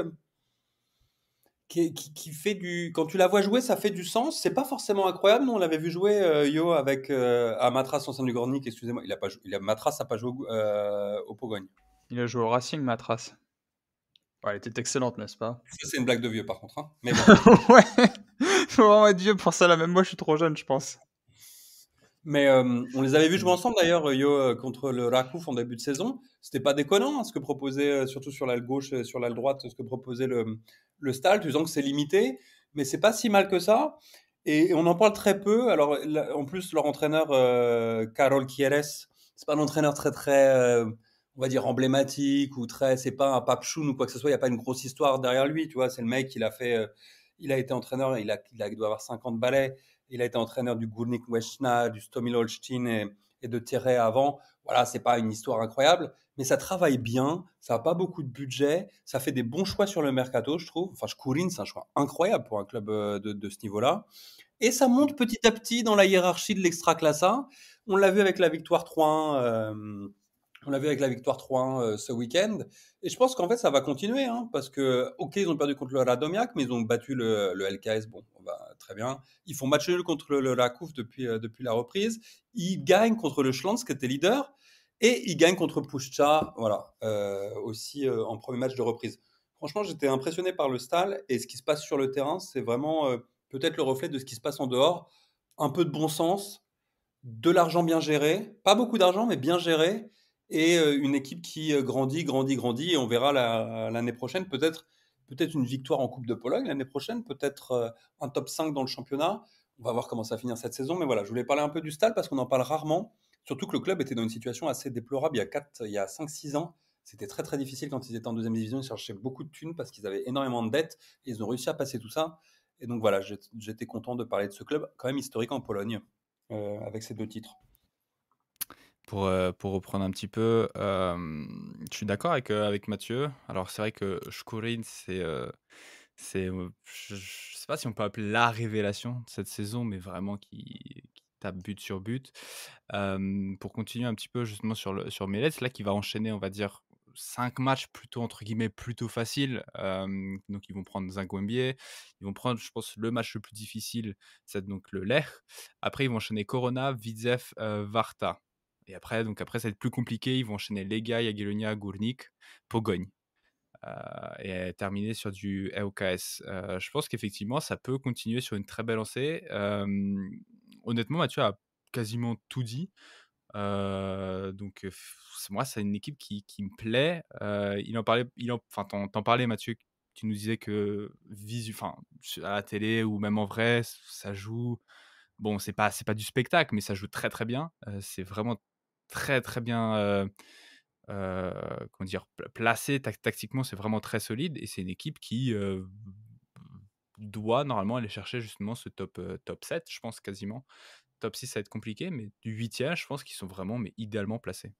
[SPEAKER 4] qui, fait du. Quand tu la vois jouer, ça fait du sens. C'est pas forcément incroyable. Nous, on l'avait vu jouer euh, Yo avec à euh, Matras en sein du Gornik. Excusez-moi, il a pas, il Matras n'a pas joué au, euh, Pogogne. Il a
[SPEAKER 1] joué au Racing Matras.
[SPEAKER 4] elle était excellente, n'est-ce pas c'est une blague de vieux, par contre. Hein Mais
[SPEAKER 1] bon. ouais,
[SPEAKER 2] faut
[SPEAKER 4] vraiment pour ça. même moi, je suis trop jeune, je pense. Mais euh, on les avait vus jouer ensemble d'ailleurs, euh, Yo, euh, contre le Rakouf en début de saison. C'était pas déconnant hein, ce que proposait, surtout sur l'aile gauche, sur l'aile droite, ce que proposait le, le Stal, tu que c'est limité, mais c'est pas si mal que ça. Et on en parle très peu. Alors, en plus, leur entraîneur, euh, Carol Kieres, c'est pas un entraîneur très, très, on va dire, emblématique ou très, c'est pas un papchoun ou quoi que ce soit. Il n'y a pas une grosse histoire derrière lui, tu vois. C'est le mec, il a fait, il a été entraîneur, il, il, il doit avoir 50 balais. Il a été entraîneur du Gurnik Wesna, du Stomil Holstein et, de Terre avant. Voilà, c'est pas une histoire incroyable, mais ça travaille bien, ça n'a pas beaucoup de budget, ça fait des bons choix sur le mercato, je trouve. Enfin, Skourin, c'est un choix incroyable pour un club euh, de, ce niveau-là. Et ça monte petit à petit dans la hiérarchie de l'extra classa. On l'a vu avec la victoire 3-1 on l'a vu avec la victoire 3-1 euh, ce week-end. Et je pense qu'en fait, ça va continuer. Hein, parce que, OK, ils ont perdu contre le Radomiak, mais ils ont battu le, le LKS. Bon, très bien. Ils font match nul contre le Rakouf depuis, euh, depuis la reprise. Ils gagnent contre le Schlanz, qui était leader. Et ils gagnent contre Pushcha, voilà, euh, aussi en premier match de reprise. Franchement, j'étais impressionné par le Stal. Et ce qui se passe sur le terrain, c'est vraiment peut-être le reflet de ce qui se passe en dehors. Un peu de bon sens, de l'argent bien géré. Pas beaucoup d'argent, mais bien géré et euh, une équipe qui euh, grandit, grandit, grandit. Et on verra l'année prochaine peut-être peut-être une victoire en Coupe de Pologne l'année prochaine, peut-être euh, un top 5 dans le championnat. On va voir comment ça va finir cette saison. Mais voilà, je voulais parler un peu du Stade parce qu'on en parle rarement. Surtout que le club était dans une situation assez déplorable il y a, il y a 5-6 ans. C'était très très difficile quand ils étaient en deuxième division. Ils cherchaient beaucoup de thunes parce qu'ils avaient énormément de dettes ils ont réussi à passer tout ça. Et donc voilà, j'étais content de parler de ce club quand même historique en Pologne avec ces deux titres.
[SPEAKER 5] Euh, pour, reprendre un petit peu, euh, je suis d'accord avec, euh, avec Mathieu. Alors, c'est vrai que Shkurin, c'est. je, ne sais pas si on peut appeler la révélation de cette saison, mais vraiment qui, tape but sur but. pour continuer un petit peu justement sur, le, sur là qui va enchaîner, on va dire, cinq matchs plutôt entre guillemets plutôt faciles. donc ils vont prendre Zingouembier. ils vont prendre, je pense, le match le plus difficile, c'est donc le Lech. Après ils vont enchaîner Corona, vizef Varta. Et après, donc après, ça va être plus compliqué. Ils vont enchaîner Lega, Jagiellonia, Gournik, Pogogne. Euh, et terminer sur du EOKS euh, je pense qu'effectivement, ça peut continuer sur une très belle lancée. Euh, honnêtement, Mathieu a quasiment tout dit. donc, moi, c'est une équipe qui, qui me plaît. il en parlait, il enfin, t'en, parlais, Mathieu. Tu nous disais que visu, enfin, à la télé ou même en vrai, ça joue. Bon, c'est pas, c'est pas du spectacle, mais ça joue très très bien. c'est vraiment très très bien dire, placé tactiquement, c'est vraiment très solide et c'est une équipe qui doit normalement aller chercher justement ce top, top 7, je pense quasiment. Top 6, ça va être compliqué, mais du 8 e je pense qu'ils sont vraiment mais idéalement placés.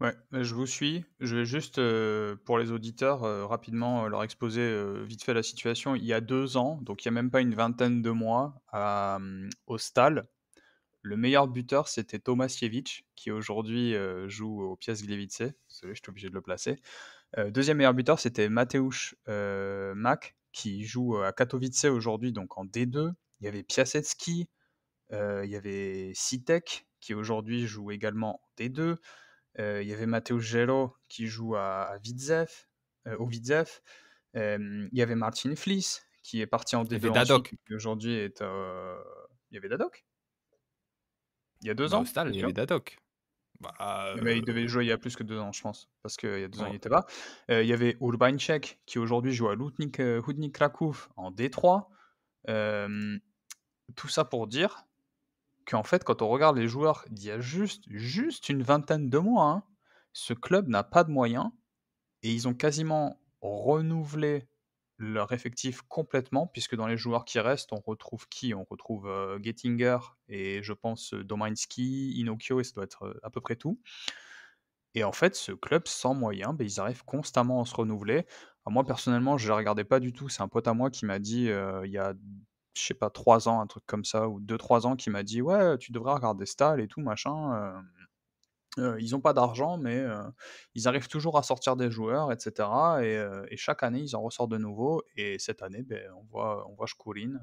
[SPEAKER 1] Ouais, je vous suis. Je vais juste, pour les auditeurs, rapidement leur exposer vite fait la situation. Il y a deux ans, donc il n'y a même pas une vingtaine de mois, mmh, au Stal, le meilleur buteur, c'était Tomasiewicz, qui aujourd'hui euh, joue au Pias je suis obligé de le placer. Euh, deuxième meilleur buteur, c'était Mateusz euh, Mack, qui joue euh, à Katowice aujourd'hui, donc en D2. Il y avait Piasecki, il y avait Sitek, qui aujourd'hui joue également en D2. il y avait Mateusz Gelo, qui joue à, au Widzew. il y avait Martin Fliss, qui est parti en D2. Il y avait Aujourd'hui, est, il y avait Dadok il y a deux bah, ans. il y avait mais bah, eh ben, il euh devait jouer il y a plus que deux ans, je pense, parce qu'il y a deux ans, il était pas. Euh, il y avait Cech qui aujourd'hui joue à Lutnik, euh, Hudnik Kraków en D3. tout ça pour dire qu'en fait, quand on regarde les joueurs d'il y a juste, juste une vingtaine de mois, hein, ce club n'a pas de moyens et ils ont quasiment renouvelé leur effectif complètement, puisque dans les joueurs qui restent, on retrouve qui On retrouve Gettinger et je pense Domainski, Inokio, et ça doit être à peu près tout. Et en fait, ce club sans moyens, ben, ils arrivent constamment à se renouveler. moi, personnellement, je ne regardais pas du tout. C'est un pote à moi qui m'a dit, il y a, je sais pas, 3 ans, un truc comme ça, ou 2-3 ans, qui m'a dit Ouais, tu devrais regarder Stal et tout, machin. Euh, ils n'ont pas d'argent, mais euh, ils arrivent toujours à sortir des joueurs, etc. Euh, et, chaque année, ils en ressortent de nouveau. Et cette année, ben, on voit, on voit Shkurin.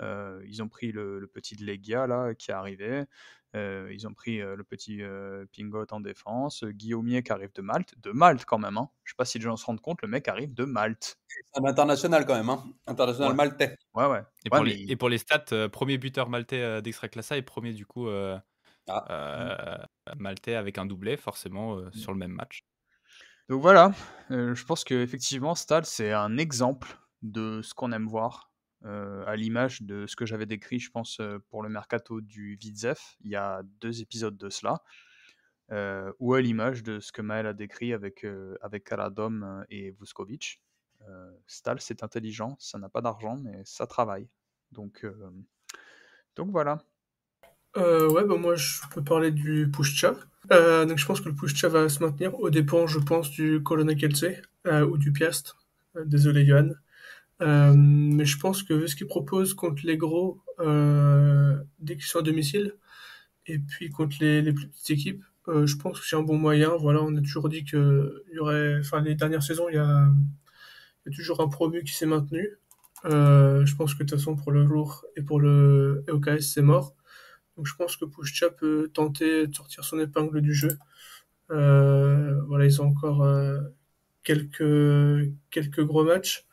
[SPEAKER 1] ils ont pris le, petit Legia là, qui est arrivé. ils ont pris le petit Pingot en défense. Guillaumier qui arrive de Malte. De Malte quand même. Hein. Je ne sais pas si les gens se rendent compte, le mec arrive de Malte. C'est un international quand même. Hein. International maltais. Ouais, ouais. Et, pour les,
[SPEAKER 5] et, pour les, stats, premier buteur maltais d'Extra Classa et premier du coup
[SPEAKER 1] ah. Euh, maltais avec un doublé, forcément, euh, sur le même match. Donc voilà, euh, je pense qu'effectivement, Stahl, c'est un exemple de ce qu'on aime voir, à l'image de ce que j'avais décrit, je pense, pour le mercato du Vizef il y a deux épisodes de cela, ou à l'image de ce que Maël a décrit avec, avec Karadom et Vuskovic. Stahl, c'est intelligent, ça n'a pas d'argent, mais ça travaille. Donc,
[SPEAKER 2] donc voilà. Euh, ouais, bah moi je peux parler du Pushcha. Euh, donc je pense que le Pushcha va se maintenir au dépens, je pense, du Colonna Kelsey euh, ou du Piast. Euh, désolé, Johan. Euh, mais je pense que ce qu'il propose contre les gros dès qu'ils sont à domicile et puis contre les, plus petites équipes, je pense que c'est un bon moyen. Voilà, on a toujours dit que il y aurait, enfin les dernières saisons, il y a, y toujours un promu qui s'est maintenu. je pense que de toute façon pour le Lourd et pour le EOKS c'est mort. Donc je pense que Pushcha peut tenter de sortir son épingle du jeu. Euh, voilà, ils ont encore euh, quelques, quelques gros matchs,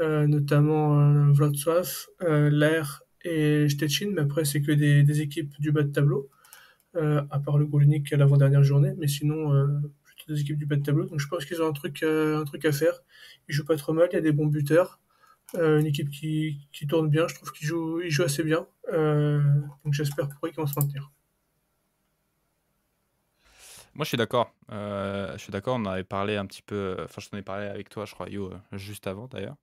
[SPEAKER 2] euh, notamment euh, Lair et Stetshin. mais après c'est que des, équipes du bas de tableau, à part le goal à l'avant-dernière journée, mais sinon plutôt des équipes du bas de tableau. Donc je pense qu'ils ont un truc, un truc à faire. Ils jouent pas trop mal, il y a des bons buteurs. Euh, une équipe qui, tourne bien, je trouve qu'ils joue assez bien. Euh, donc j'espère pour eux qu'ils vont se maintenir.
[SPEAKER 5] Moi, je suis d'accord. Euh, je suis d'accord. On en avait parlé un petit peu. Enfin, je t'en ai parlé avec toi, je crois, Yo, juste avant d'ailleurs.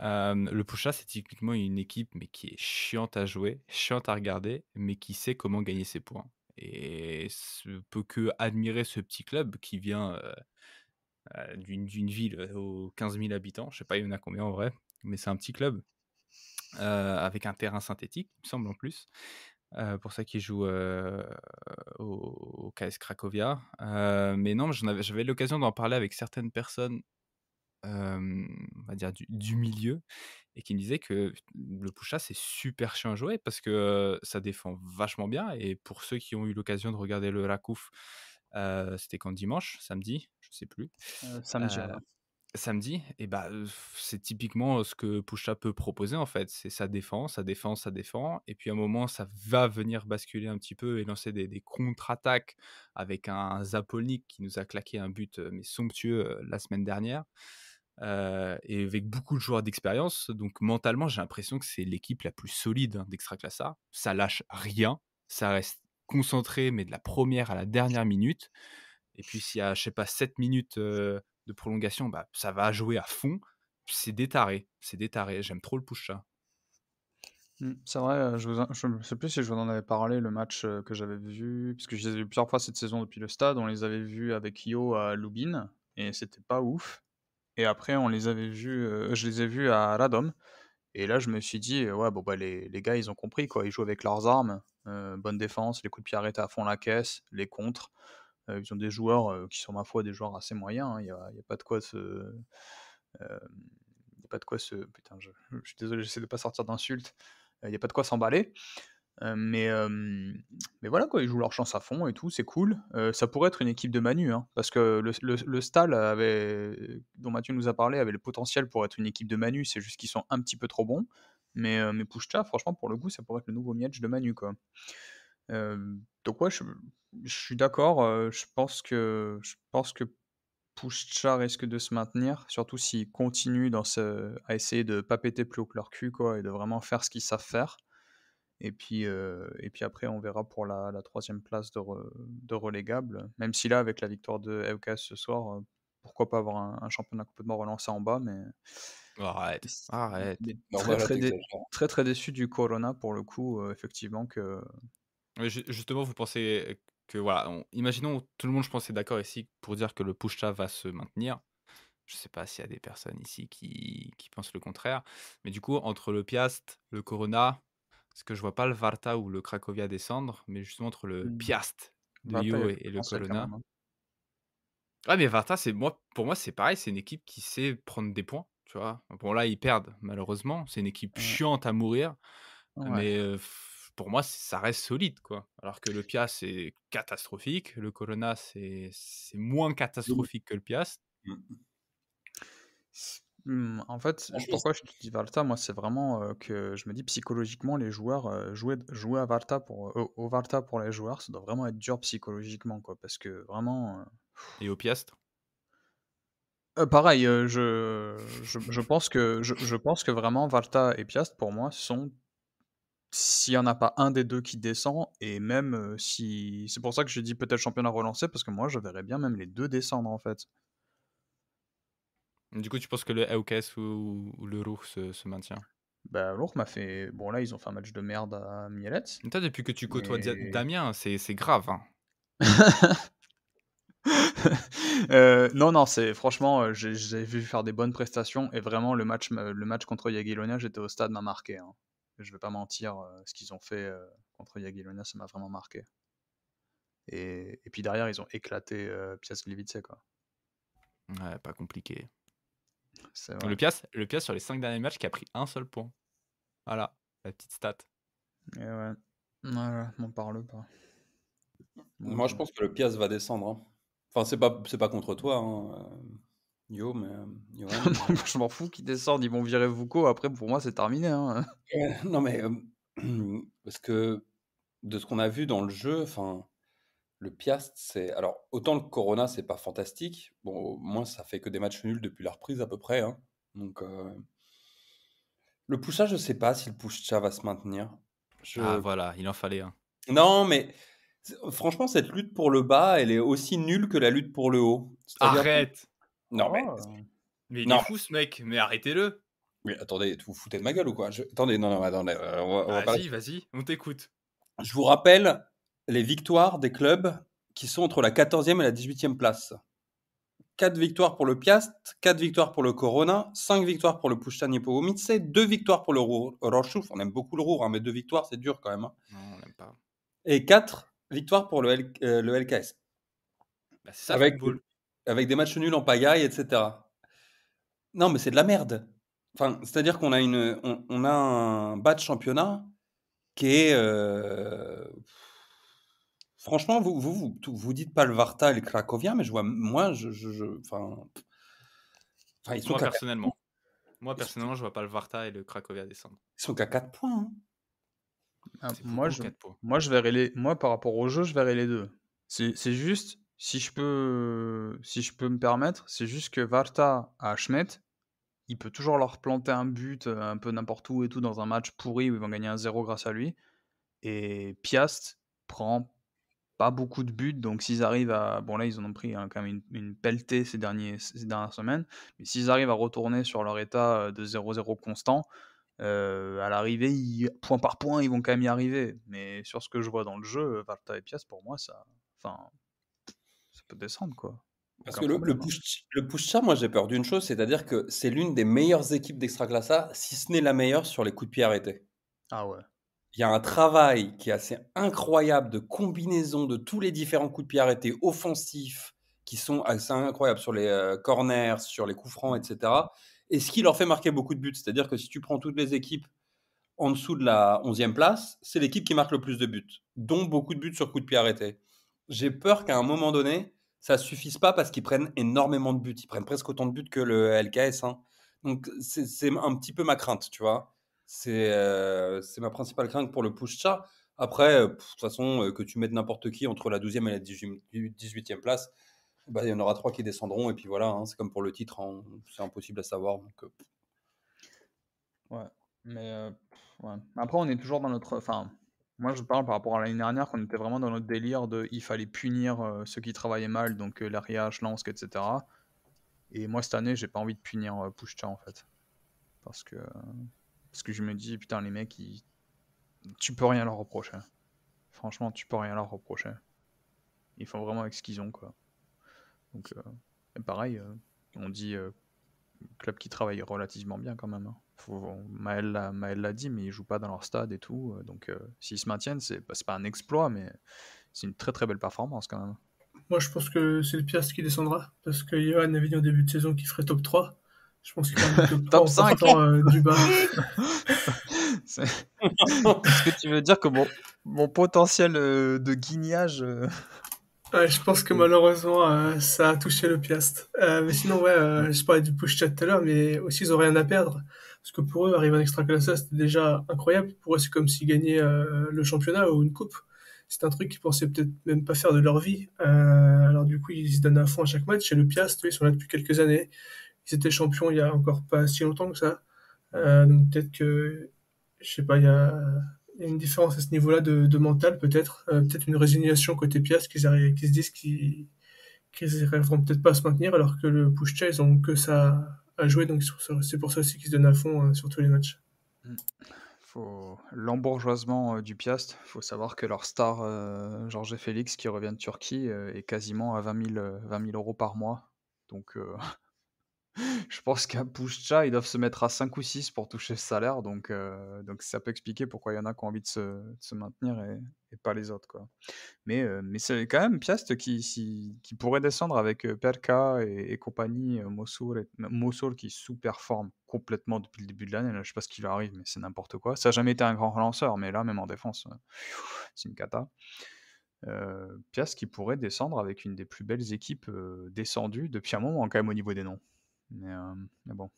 [SPEAKER 5] le Poucha, c'est typiquement une équipe, mais qui est chiante à jouer, chiante à regarder, mais qui sait comment gagner ses points. Et je peut que admirer ce petit club qui vient d'une ville aux 15 000 habitants. Je ne sais pas, il y en a combien en vrai, mais c'est un petit club avec un terrain synthétique, il me semble en plus. pour ça qu'il joue au, KS Cracovia. mais non, j'avais l'occasion d'en parler avec certaines personnes, on va dire, du, milieu, et qui me disaient que le Poucha, c'est super chiant à jouer parce que ça défend vachement bien. Et pour ceux qui ont eu l'occasion de regarder le Rakouf, c'était quand dimanche, samedi, je sais plus. Euh, samedi samedi, et ben c'est typiquement ce que Pusha peut proposer en fait. C'est sa défense, sa défense, sa défend. Et puis à un moment, ça va venir basculer un petit peu et lancer des, contre-attaques avec un Zapolnik qui nous a claqué un but mais somptueux la semaine dernière. et avec beaucoup de joueurs d'expérience. Donc mentalement, j'ai l'impression que c'est l'équipe la plus solide hein, d'Extra Classa. Ça lâche rien, ça reste concentré mais de la première à la dernière minute. Et puis s'il y a, je sais pas, 7 minutes de prolongation, bah, ça va jouer à fond. C'est détaré, c'est détaré. J'aime trop le push ça.
[SPEAKER 1] Mmh, c'est vrai, je, ne sais plus si je vous en avais parlé, le match que j'avais vu, puisque que je les plusieurs fois cette saison depuis le stade, on les avait vus avec Io à Lubin, et c'était pas ouf. Et après, on les avait vus, je les ai vus à Radom, et là je me suis dit, ouais, bon, bah, les, gars, ils ont compris, quoi, ils jouent avec leurs armes, bonne défense, les coups de pied arrêtés à fond la caisse, les contres, euh, ils ont des joueurs euh, qui sont, ma foi, des joueurs assez moyens. Hein. Il n'y a, pas de quoi se. Euh, a pas de quoi se. Putain, je, suis désolé, j'essaie de pas sortir d'insultes. Il n'y a pas de quoi s'emballer. mais, mais voilà, quoi, ils jouent leur chance à fond et tout, c'est cool. ça pourrait être une équipe de Manu, hein, parce que le, le, Stal avait, dont Mathieu nous a parlé avait le potentiel pour être une équipe de Manu, c'est juste qu'ils sont un petit peu trop bons. Mais, mais Pushcha, franchement, pour le coup, ça pourrait être le nouveau match de Manu. Quoi donc ouais, je, suis d'accord. je pense que je pense que Pushcha risque de se maintenir, surtout s'il continue dans ce, à essayer de pas péter plus haut que leur cul quoi, et de vraiment faire ce qu'ils savent faire. Et puis, et puis après, on verra pour la, troisième place de, relégable. Même si là, avec la victoire de FKS ce soir, pourquoi pas avoir un, championnat complètement relancé en bas, mais... Arrête, arrête. Très, très, déçu du Corona pour le coup, effectivement, que,
[SPEAKER 5] justement, vous pensez que, voilà, imaginons tout le monde, je pense, est d'accord ici pour dire que le Pushta va se maintenir. Je ne sais pas s'il y a des personnes ici qui, qui, pensent le contraire. Mais du coup, entre le Piast, le Corona, parce que je vois pas le Varta ou le Cracovia descendre, mais justement entre le mmh. Piast de Yo et, le Corona. Ah mais Varta, c'est moi, pour moi c'est pareil, c'est une équipe qui sait prendre des points, tu vois. Bon là ils perdent malheureusement, c'est une équipe chiante à mourir, mais euh, pour moi, ça reste solide, quoi. Alors que le Pias, c'est catastrophique. Le Corona, c'est moins catastrophique que le Pias.
[SPEAKER 1] Mmh, mmh. mmh, en fait, ah pourquoi je te dis Varta, moi, c'est vraiment que je me dis psychologiquement, les joueurs, jouer, jouer à pour, au Varta pour les joueurs, ça doit vraiment être dur psychologiquement, quoi. Parce que vraiment. Et au Piastre euh, pareil, je, je, je, pense que, je, je, pense que vraiment Valta et Piast, pour moi, sont s'il n'y en a pas un des deux qui descend, et même si. C'est pour ça que j'ai dit peut-être championnat relancé, parce que moi je verrais bien même les deux descendre en fait.
[SPEAKER 5] Du coup, tu penses que le Eukes ou, le Roux se, maintient
[SPEAKER 1] bah, Lourdes m'a fait. Bon, là, ils ont fait un match de merde à Mielet. Toi, depuis que tu côtoies
[SPEAKER 5] Damien, c'est
[SPEAKER 1] grave. Hein. Euh, non, non, c'est franchement, j'ai vu faire des bonnes prestations et vraiment, le match, le match contre Yagilonia, j'étais au stade, m'a marqué. Hein je vais pas mentir, euh, ce qu'ils ont fait euh, contre Jagiellonia, ça m'a vraiment marqué. Et, puis derrière, ils ont éclaté euh, Pias Gliwice, quoi. Ouais,
[SPEAKER 5] pas compliqué. Le Pias, le sur les 5 derniers matchs, qui a pris un seul point.
[SPEAKER 4] Voilà, la petite stat.
[SPEAKER 1] Et ouais, voilà, m'en parle pas.
[SPEAKER 4] Moi, je pense que le Pias va descendre. Hein. Enfin, c'est pas, c'est pas contre toi. Hein. Yo, mais euh, je m'en fous qu'ils descendent, ils vont virer Vuko. Après, pour moi, c'est terminé. Hein. non, mais euh, parce que de ce qu'on a vu dans le jeu, enfin, le Piast, c'est. Alors, autant le Corona, c'est pas fantastique. Bon, au moins, ça fait que des matchs nuls depuis la reprise, à peu près. Hein. Donc, euh, le Poucha, je sais pas si le Poucha va se maintenir. Je- Ah voilà, il en fallait un. Non, mais franchement, cette lutte pour le bas, elle est aussi nulle que la lutte pour le haut. Arrête non, mais. Oh. il est fou ce mec, mais arrêtez-le. Mais attendez, vous vous foutez de ma gueule ou quoi Attendez, non, non, attendez. Euh, vas-y, vas-y, on t'écoute. Je vous rappelle les victoires des clubs qui sont entre la 14e et la 18e place. 4 victoires pour le Piast, 4 victoires pour le Corona, 5 victoires pour le Pushtan Pogomitse, 2 victoires pour le Rochouf. On aime beaucoup le Rour, hein, mais 2 victoires, c'est dur quand même. Hein. on n'aime pas. Et 4 victoires pour le, euh, le LKS. Bah, ça, Avec... le avec des matchs nuls en pagaille, etc. Non, mais c'est de la merde. Enfin, c'est-à-dire qu'on a, une, on, a un bas de championnat qui est. Euh, franchement, vous, vous, vous, dites pas le Varta et le Cracovia, mais je vois, moi, je. je, personnellement.
[SPEAKER 5] Moi, personnellement, je vois pas le Varta et le Cracovia descendre.
[SPEAKER 4] Ils sont qu'à 4 hein.
[SPEAKER 1] ah, points. moi, je, moi, je verrai les, moi, par rapport au jeu, je verrai les deux. C'est juste, si je peux, si je peux me permettre, c'est juste que Varta à Schmidt, il peut toujours leur planter un but euh, un peu n'importe où et tout dans un match pourri où ils vont gagner un 0 grâce à lui. Et Piast prend pas beaucoup de buts, donc s'ils arrivent à. Bon, là, ils en ont pris hein, quand même une, pelletée ces, derniers, dernières semaines, mais s'ils arrivent à retourner sur leur état euh, de 0-0 constant, euh, à l'arrivée, point par point, ils vont quand même y arriver. Mais sur ce que je vois dans le jeu, Varta et Piast, pour moi, ça.
[SPEAKER 4] Enfin, descendre, quoi.
[SPEAKER 1] Parce que le, le, push,
[SPEAKER 4] le moi j'ai peur d'une chose, c'est-à-dire que c'est l'une des meilleures équipes d'Extra d'Extraclassa, si ce n'est la meilleure sur les coups de pied arrêtés. Ah ouais. Il y a un travail qui est assez incroyable de combinaison de tous les différents coups de pied arrêtés offensifs qui sont assez incroyables sur les euh, corners, sur les coups francs, etc. Et ce qui leur fait marquer beaucoup de buts. C'est-à-dire que si tu prends toutes les équipes en dessous de la 11e place, c'est l'équipe qui marque le plus de buts, dont beaucoup de buts sur coups de pied arrêtés. J'ai peur qu'à un moment donné, ça suffise pas parce qu'ils prennent énormément de buts. Ils prennent presque autant de buts que le LKS. Hein. Donc c'est un petit peu ma crainte, tu vois. C'est euh, c'est ma principale crainte pour le push Après, euh, de toute façon, euh, que tu mettes n'importe qui entre la 12e et la 18e place, bah, il y en aura trois qui descendront. Et puis voilà, hein. c'est comme pour le titre, hein. c'est impossible à savoir. Donc,
[SPEAKER 1] Ouais, mais après, on est toujours dans notre. Enfin, moi, je parle par rapport à l'année dernière, qu'on était vraiment dans notre délire de il fallait punir euh, ceux qui travaillaient mal, donc euh, l'Ariage, Lansk, etc. Et moi, cette année, j'ai pas envie de punir euh, en fait. Parce que, parce que je me dis, putain, les mecs, tu peux rien leur reprocher. Franchement, tu peux rien leur reprocher. Ils font vraiment avec ce qu'ils ont, quoi. Donc, euh, pareil, euh, on dit club qui travaille relativement bien quand même. Hein. Maël l'a dit, mais ils jouent pas dans leur stade et tout. Euh, donc euh, s'ils se maintiennent, c'est pas un exploit, mais c'est une très très belle performance quand même.
[SPEAKER 2] Moi je pense que c'est le Piast qui descendra, parce que Johan avait dit en début de saison qu'il ferait top 3. Je pense qu'il ferait top 3 5 euh, du bas. Est-ce que tu veux dire que mon, potentiel de guignage... je pense que malheureusement, ça a touché le piast. mais sinon, ouais, euh, je parlais du push chat tout à l'heure, mais aussi, ils ont rien à perdre. Parce que pour eux, arriver extra ça c'était déjà incroyable. Pour eux, c'est comme s'ils gagnaient euh, le championnat ou une coupe. C'est un truc qu'ils pensaient peut-être même pas faire de leur vie. Euh, alors du coup, ils se donnent à fond à chaque match. chez le Piast, ils sont là depuis quelques années. Ils étaient champions il y a encore pas si longtemps que ça. Euh, donc peut-être que, je sais pas, il y a, une différence à ce niveau-là de, mental peut-être. peut-être une résignation côté Piast qu'ils se disent qu'ils qu'ils n'arriveront peut-être pas à se maintenir alors que le push ils ont que ça à jouer. Donc c'est pour ça aussi qu'ils se donnent à fond hein, sur tous les matchs. Mm.
[SPEAKER 1] Faut l'embourgeoisement euh, du Piast. Il faut savoir que leur star, Georges euh, Félix, qui revient de Turquie, euh, est quasiment à 20 000, euros par mois. Donc, je pense qu'à Pushcha, ils doivent se mettre à 5 ou 6 pour toucher ce salaire. Donc, donc ça peut expliquer pourquoi il y en a qui ont envie de se, de se maintenir et, pas les autres. Quoi. Mais, mais c'est quand même Piast qui, qui pourrait descendre avec Perka et, compagnie, Mossoul, et, qui sous-performe complètement depuis le début de l'année. Je sais pas ce qui lui arrive, mais c'est n'importe quoi. Ça n'a jamais été un grand relanceur, mais là, même en défense, c'est une cata. Euh, Piast qui pourrait descendre avec une des plus belles équipes descendues depuis un moment, quand même au niveau des noms. Mais, bon.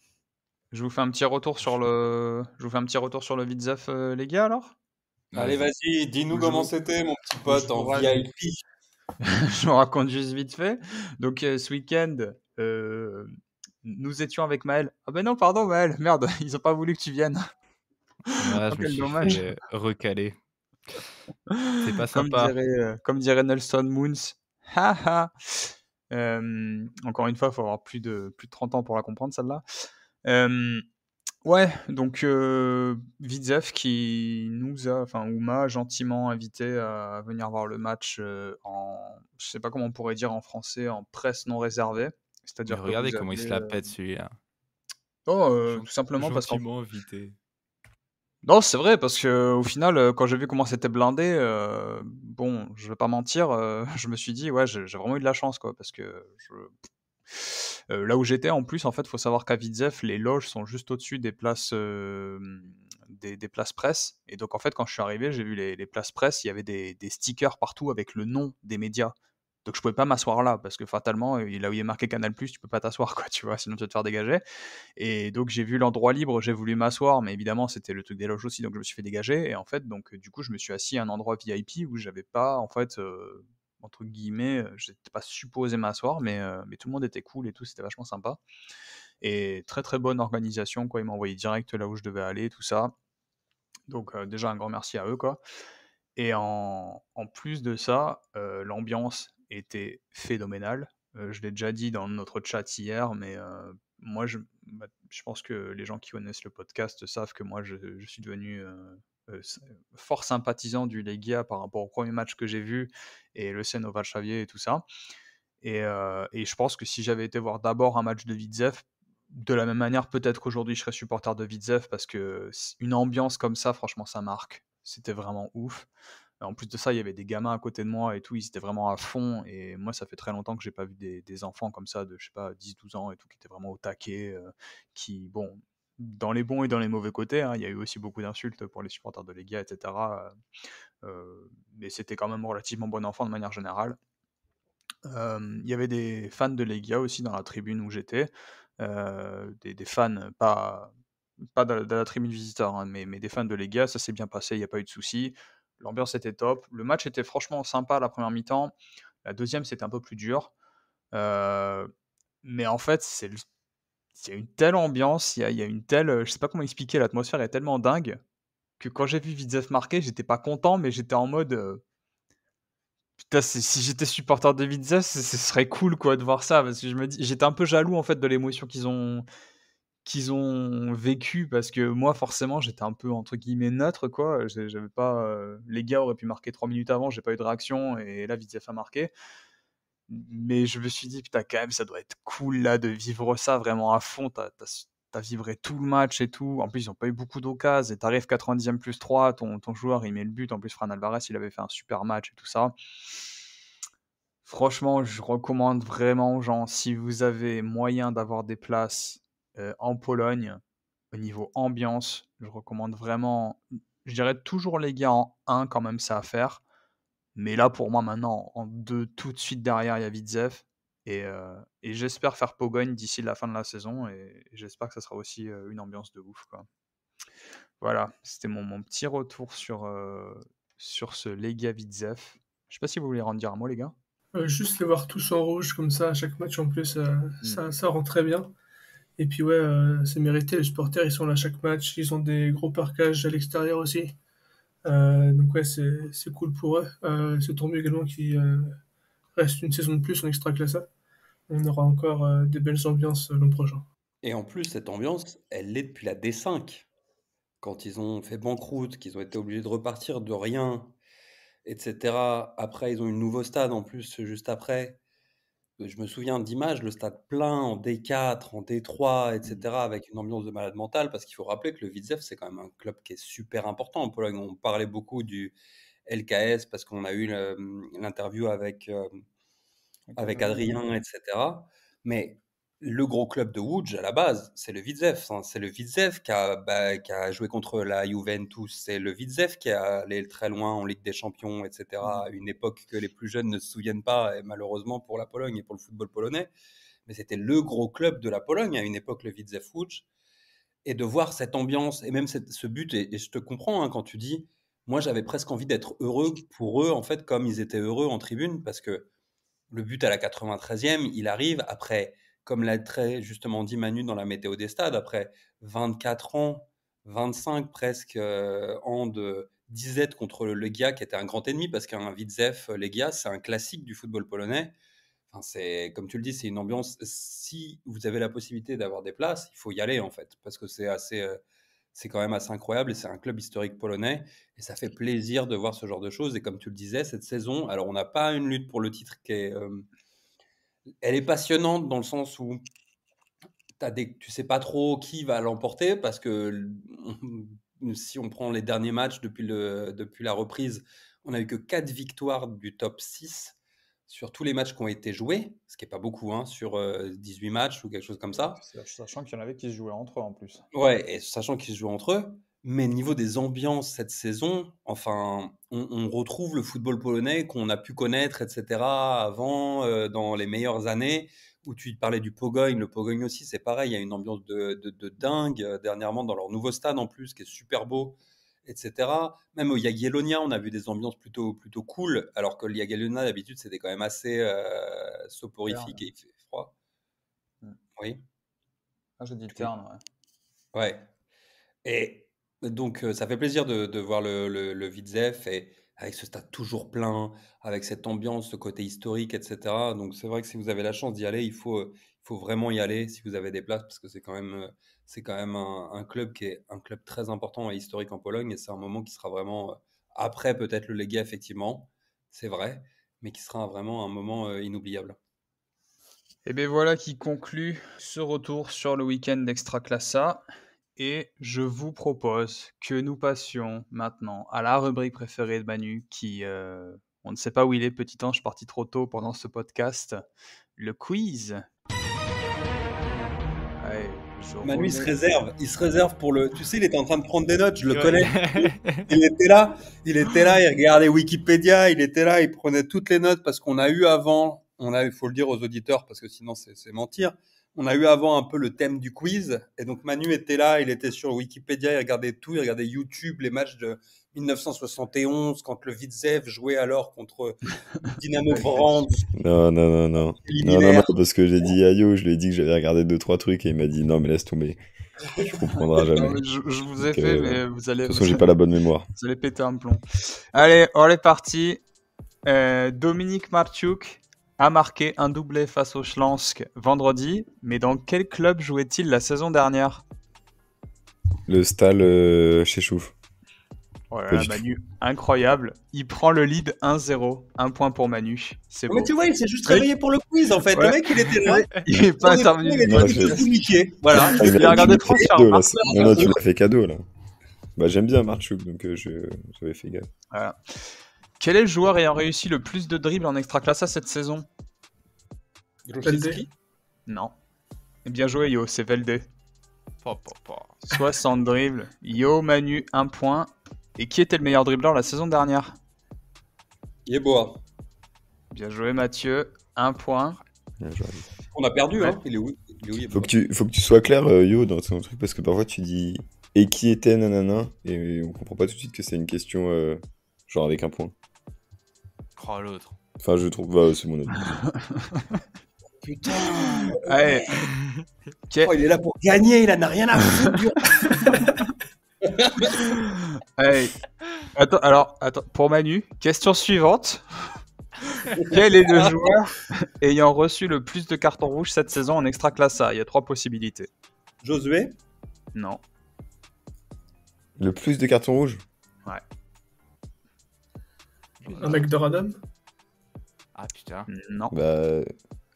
[SPEAKER 1] Je vous fais un petit retour sur le, je vous fais un petit retour sur le Vizaf les gars, alors Allez, vas-y, dis-nous comment c'était, mon petit pote, en VIP. je me raconte juste vite fait. Donc, euh, ce week-end, euh, nous étions avec Maël. Ah ben non, pardon, Maël, merde, ils n'ont pas voulu que tu viennes. Ah, ah, je me suis recalé. C'est pas sympa. Euh, comme dirait, Nelson Moons. encore une fois, il faut avoir plus de, plus de 30 ans pour la comprendre, celle-là. Ouais, donc euh, qui nous a, enfin, ou m'a gentiment invité à venir voir le match euh, en, je sais pas comment on pourrait dire en français, en presse non réservée. C'est-à-dire regardez comment il se la pète euh, celui-là. Oh, tout simplement parce que. invité. Non, c'est vrai parce que au final, quand j'ai vu comment c'était blindé, bon, je vais pas mentir, je me suis dit ouais, j'ai vraiment eu de la chance quoi, parce que je euh, là où j'étais, en plus, en fait, faut savoir qu'à Vidzef, les loges sont juste au-dessus des places, euh, des, places presse. Et donc, en fait, quand je suis arrivé, j'ai vu les, places presse, il y avait des, stickers partout avec le nom des médias. Donc, je pouvais pas m'asseoir là parce que fatalement, euh, là où il est marqué Canal, tu peux pas t'asseoir, quoi, tu vois, sinon tu vas te faire dégager. Et donc, j'ai vu l'endroit libre, j'ai voulu m'asseoir, mais évidemment, c'était le truc des loges aussi, donc je me suis fait dégager. Et en fait, donc, du coup, je me suis assis à un endroit VIP où j'avais pas, en fait, entre guillemets, je n'étais pas supposé m'asseoir, mais, mais tout le monde était cool et tout, c'était vachement sympa. Et très très bonne organisation, quoi. Ils m'ont envoyé direct là où je devais aller, tout ça. Donc déjà un grand merci à eux, quoi. Et en, plus de ça, l'ambiance était phénoménale. je l'ai déjà dit dans notre chat hier, mais moi bah, je, pense que les gens qui connaissent le podcast savent que moi je, je suis devenu euh, euh, fort sympathisant du Legia par rapport au premier match que j'ai vu et le Seno chavier et tout ça. Euh, et, je pense que si j'avais été voir d'abord un match de Vidzef de la même manière, peut-être qu'aujourd'hui je serais supporter de Vidzef parce que une ambiance comme ça, franchement, ça marque. C'était vraiment ouf. En plus de ça, il y avait des gamins à côté de moi et tout, ils étaient vraiment à fond. Et moi, ça fait très longtemps que j'ai pas vu des, enfants comme ça, de je sais pas, 10-12 ans et tout, qui étaient vraiment au taquet, qui, bon, dans les bons et dans les mauvais côtés. Hein. Il y a eu aussi beaucoup d'insultes pour les supporters de Legia, etc. Euh, euh, mais c'était quand même relativement bon enfant de manière générale. il y avait des fans de Legia aussi dans la tribune où j'étais. Euh, des, fans, pas, pas de, la tribune visiteur, hein, mais, des fans de Legia. Ça s'est bien passé, il n'y a pas eu de soucis. L'ambiance était top. Le match était franchement sympa la première mi-temps. La deuxième, c'était un peu plus dur. mais en fait, c'est le il y a une telle ambiance, il y a, une telle. Euh, je sais pas comment expliquer, l'atmosphère est tellement dingue que quand j'ai vu Vidzef marquer, j'étais pas content, mais j'étais en mode. Euh, putain, si j'étais supporter de Vidzef, ce serait cool quoi de voir ça. Parce que je me dis, j'étais un peu jaloux en fait de l'émotion qu'ils ont qu'ils ont vécu parce que moi forcément j'étais un peu entre guillemets neutre quoi j'avais pas euh, les gars auraient pu marquer trois minutes avant j'ai pas eu de réaction et là Vidzef a marqué mais je me suis dit, putain, quand même, ça doit être cool là de vivre ça vraiment à fond. T'as as, vibré tout le match et tout. En plus, ils n'ont pas eu beaucoup d'occasions. Et t'arrives 90e plus 3, ton, joueur, il met le but. En plus, Fran Alvarez, il avait fait un super match et tout ça. Franchement, je recommande vraiment aux gens, si vous avez moyen d'avoir des places euh, en Pologne, au niveau ambiance, je recommande vraiment, je dirais toujours les gars en 1 quand même, ça à faire mais là, pour moi, maintenant, en deux, tout de suite derrière, il y a Vidzef, euh, Et, j'espère faire Pogogne d'ici la fin de la saison. Et, j'espère que ça sera aussi euh, une ambiance de ouf. Voilà, c'était mon, petit retour sur, euh, sur ce Lega Vidzef. Je sais pas si vous voulez rendre
[SPEAKER 2] dire un mot, les gars. juste les voir tous en rouge comme ça à chaque match en plus, hmm. ça, ça rend très bien. Et puis ouais, c'est mérité, les supporters ils sont là à chaque match, ils ont des gros parkages à l'extérieur aussi. Euh, donc ouais, c'est cool pour eux. Euh, c'est tant mieux également qui euh, reste une saison de plus en extra classa. On aura encore des belles ambiances l'an prochain.
[SPEAKER 4] Et en plus, cette ambiance, elle l'est depuis la D5. Quand ils ont fait banqueroute, qu'ils ont été obligés de repartir de rien, etc. Après, ils ont eu un nouveau stade en plus juste après je me souviens d'images, le stade plein en D4, en D3, etc., mmh. avec une ambiance de malade mental, parce qu'il faut rappeler que le Vizef, c'est quand même un club qui est super important en Pologne. On parlait beaucoup du LKS parce qu'on a eu mmh, l'interview euh, avec, avec Adrien, etc. Mais le gros club de Woods à la base, c'est le Vidzef. Hein. C'est le Vidzef bah, qui a, joué contre la Juventus. C'est le Vidzef qui a allé très loin en Ligue des Champions, etc. Mmh. une époque que les plus jeunes ne se souviennent pas, et malheureusement pour la Pologne et pour le football polonais. Mais c'était le gros club de la Pologne à une époque, le Vidzef Łódź. Et de voir cette ambiance et même ce but, et, je te comprends hein, quand tu dis, moi j'avais presque envie d'être heureux pour eux, en fait, comme ils étaient heureux en tribune, parce que le but à la 93e, il arrive après comme l'a très justement dit Manu dans la météo des stades, après 24 ans, 25 presque euh, ans de disette contre le Legia, qui était un grand ennemi, parce qu'un Widzew euh, Legia, c'est un classique du football polonais. Enfin, c'est comme tu le dis, c'est une ambiance. Si vous avez la possibilité d'avoir des places, il faut y aller en fait, parce que c'est assez, euh, c'est quand même assez incroyable. et C'est un club historique polonais et ça fait plaisir de voir ce genre de choses. Et comme tu le disais, cette saison, alors on n'a pas une lutte pour le titre qui est elle est passionnante dans le sens où as des, tu sais pas trop qui va l'emporter parce que si on prend les derniers matchs depuis, le, depuis la reprise, on n'a eu que 4 victoires du top 6 sur tous les matchs qui ont été joués, ce qui n'est pas beaucoup, hein, sur 18 euh, matchs ou quelque chose comme ça.
[SPEAKER 1] Sachant qu'il y en avait qui se jouaient entre eux en plus.
[SPEAKER 4] Ouais, et sachant qu'ils se jouaient entre eux. Mais niveau des ambiances cette saison, enfin, on, retrouve le football polonais qu'on a pu connaître, etc. Avant, euh, dans les meilleures années, où tu parlais du Pogogne, le Pogogne aussi, c'est pareil, il y a une ambiance de, de, dingue euh, dernièrement dans leur nouveau stade en plus, qui est super beau, etc. Même au Jagiellonia, on a vu des ambiances plutôt plutôt cool, alors que le Jagiellonia d'habitude c'était quand même assez euh, soporifique et il fait froid. Mmh. Oui. Ah, je dis le terme, ouais. Ouais. Et donc, ça fait plaisir de voir le le et avec ce stade toujours plein, avec cette ambiance, ce côté historique etc. Donc c'est vrai que si vous avez la chance d'y aller, il faut, vraiment y aller si vous avez des places parce que c'est quand même, un club qui est un club très important et historique en Pologne et c'est un moment qui sera vraiment, après peut-être le légué effectivement, c'est vrai, mais qui sera vraiment un moment, inoubliable. Et bien voilà qui conclut ce
[SPEAKER 1] retour sur le week-end d'Extra Classa et je vous propose que nous passions maintenant à la rubrique préférée de Manu qui, euh, on ne sait pas où il est, petit ange parti trop tôt pendant ce podcast, le quiz.
[SPEAKER 4] Manu, il se réserve, il se réserve pour le. Tu sais, il était en train de prendre des notes, je le connais. Il était là, il était là, il regardait Wikipédia, il était là, il prenait toutes les notes parce qu'on a eu avant, on a, il faut le dire aux auditeurs parce que sinon c'est mentir on a eu avant un peu le thème du quiz. Et donc Manu était là, il était sur Wikipédia, il regardait tout, il regardait YouTube, les matchs de 1971, quand le Vitzev jouait alors contre Dynamo France.
[SPEAKER 3] Non, non, non, non. Non, non, non, parce que j'ai dit à Yo, je lui ai dit que j'avais regardé deux, trois trucs et il m'a dit non, mais laisse tomber. Tu comprendrai jamais. je,
[SPEAKER 4] vous ai fait, euh, mais vous
[SPEAKER 3] allez. De toute j'ai pas la bonne mémoire.
[SPEAKER 1] Vous allez péter un plomb. Allez, on est parti. Euh, Dominique Marchuk, a marqué un doublé face au Schlansk vendredi, mais dans quel club jouait-il la saison dernière
[SPEAKER 3] Le Stal euh, chez Chouf.
[SPEAKER 1] Voilà, Manu, incroyable. Il prend le lead 1-0. Un point pour Manu. C'est Mais tu vois, il s'est juste réveillé pour le quiz, en fait. Le mec, il était là. il est pas intervenu. Il était niqué.
[SPEAKER 4] Voilà. il a regardé trop cher. tu l'as fait
[SPEAKER 3] cadeau, là. Bah, j'aime bien Marchouk, donc euh, je j'avais je... fait gaffe.
[SPEAKER 1] Voilà. Quel est le joueur ayant réussi le plus de dribbles en extra classe à cette saison Veldé Non. Eh bien joué, Yo, c'est Velde. 60 dribbles. Yo Manu, 1 point. Et qui était le meilleur dribbleur la saison dernière Yeboa. Bien joué, Mathieu. 1 point. On a perdu, hein Il est où, faut, que
[SPEAKER 3] tu, faut que tu sois clair, euh, Yo, dans ton truc, parce que parfois tu dis et qui était nanana, et on comprend pas tout de suite que c'est une question euh, genre avec un point l'autre. Enfin, je trouve. Bah, c'est mon
[SPEAKER 1] avis.
[SPEAKER 4] Putain oh, Il est là pour gagner, il a rien à foutre.
[SPEAKER 1] alors, pour Manu, question suivante.
[SPEAKER 2] Quel est le joueur
[SPEAKER 1] ayant reçu le plus de cartons rouges cette saison en extra classe A Il y a trois possibilités. Josué Non.
[SPEAKER 3] Le plus de cartons rouges
[SPEAKER 2] Ouais. Un mec de random Ah putain. Non.
[SPEAKER 3] Bah...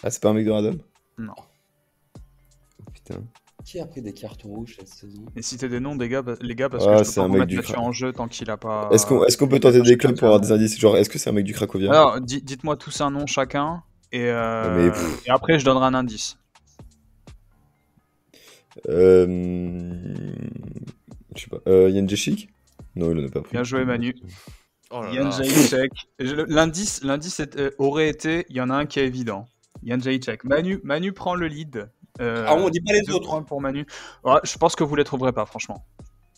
[SPEAKER 3] Ah, c'est pas un mec de random
[SPEAKER 2] Non. Oh,
[SPEAKER 3] putain.
[SPEAKER 4] Qui a pris des cartons rouges cette saison
[SPEAKER 1] Et des noms, des gars, les gars, parce ah, que je peux pas remettre du... en jeu tant qu'il a pas. Est-ce qu'on est peut tenter des
[SPEAKER 3] clubs pour avoir des indices Genre, est-ce que c'est un mec du Cracovia Alors,
[SPEAKER 1] dites-moi tous un nom chacun, et, euh, ah, et après je donnerai un indice.
[SPEAKER 3] Euh... Je sais pas. Euh, Yann Jeshik Non, il en a pas pris. Bien joué,
[SPEAKER 1] Manu. Oh check. L'indice, l'indice euh, aurait été, il y en a un qui est évident. Yanjai check. Manu, Manu prend le lead. Euh, ah, on dit pas les autres. je pense que vous les trouverez pas, franchement.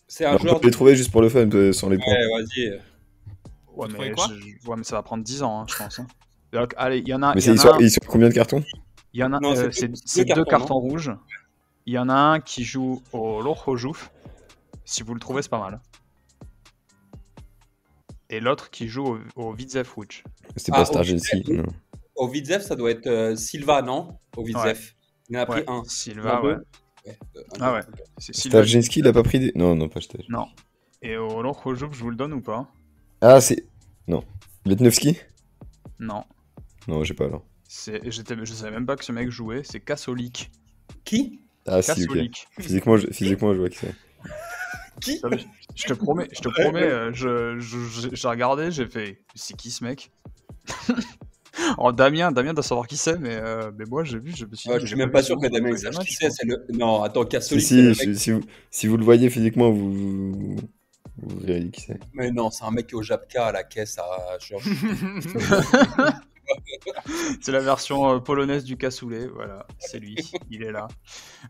[SPEAKER 1] C'est un
[SPEAKER 3] les trouver juste pour le fun, euh, sans les points. Ouais,
[SPEAKER 1] vas-y. mais, je... mais ça va prendre 10 ans, hein, je pense. Hein. Donc, allez, il y en a. Mais c'est un... combien de cartons Il y en a. c'est deux, cartons, rouges. Il y en a un qui joue au au Jouf. Si vous le trouvez, c'est pas mal
[SPEAKER 4] et l'autre qui joue au, Vidzef Rouge. C'est ah, pas ah, Au Vidzef, ça doit être euh, Silva, non Au Vidzef. Il en a pris ouais. un. Silva, ouais. ouais. Euh, ah ouais. il a
[SPEAKER 3] pas pris des. Non, non, pas j'étais
[SPEAKER 1] Non. Et au Lokhojub, je vous le donne ou pas
[SPEAKER 3] Ah, c'est. Non. Letnovski Non. Non, j'ai pas alors.
[SPEAKER 1] Je savais même pas que ce mec jouait, c'est Kasolik.
[SPEAKER 3] Qui Ah, si, ok. Physiquement, je... Physiquement, je vois que c'est
[SPEAKER 1] je, te promets, je te promets, euh, j'ai je, regardé, j'ai fait c'est qui ce mec Damien, Damien doit savoir qui c'est, mais, euh, mais moi j'ai vu, je me suis. je même pas sûr que Damien qui c'est.
[SPEAKER 4] Le... Non, attends, Cassoli. Si,
[SPEAKER 3] si, vous, le voyez physiquement, vous, vous, qui c'est.
[SPEAKER 4] Mais non, c'est un mec au Japka à la caisse à. c'est la version euh, polonaise du cassoulet. Voilà, c'est lui. Il est là.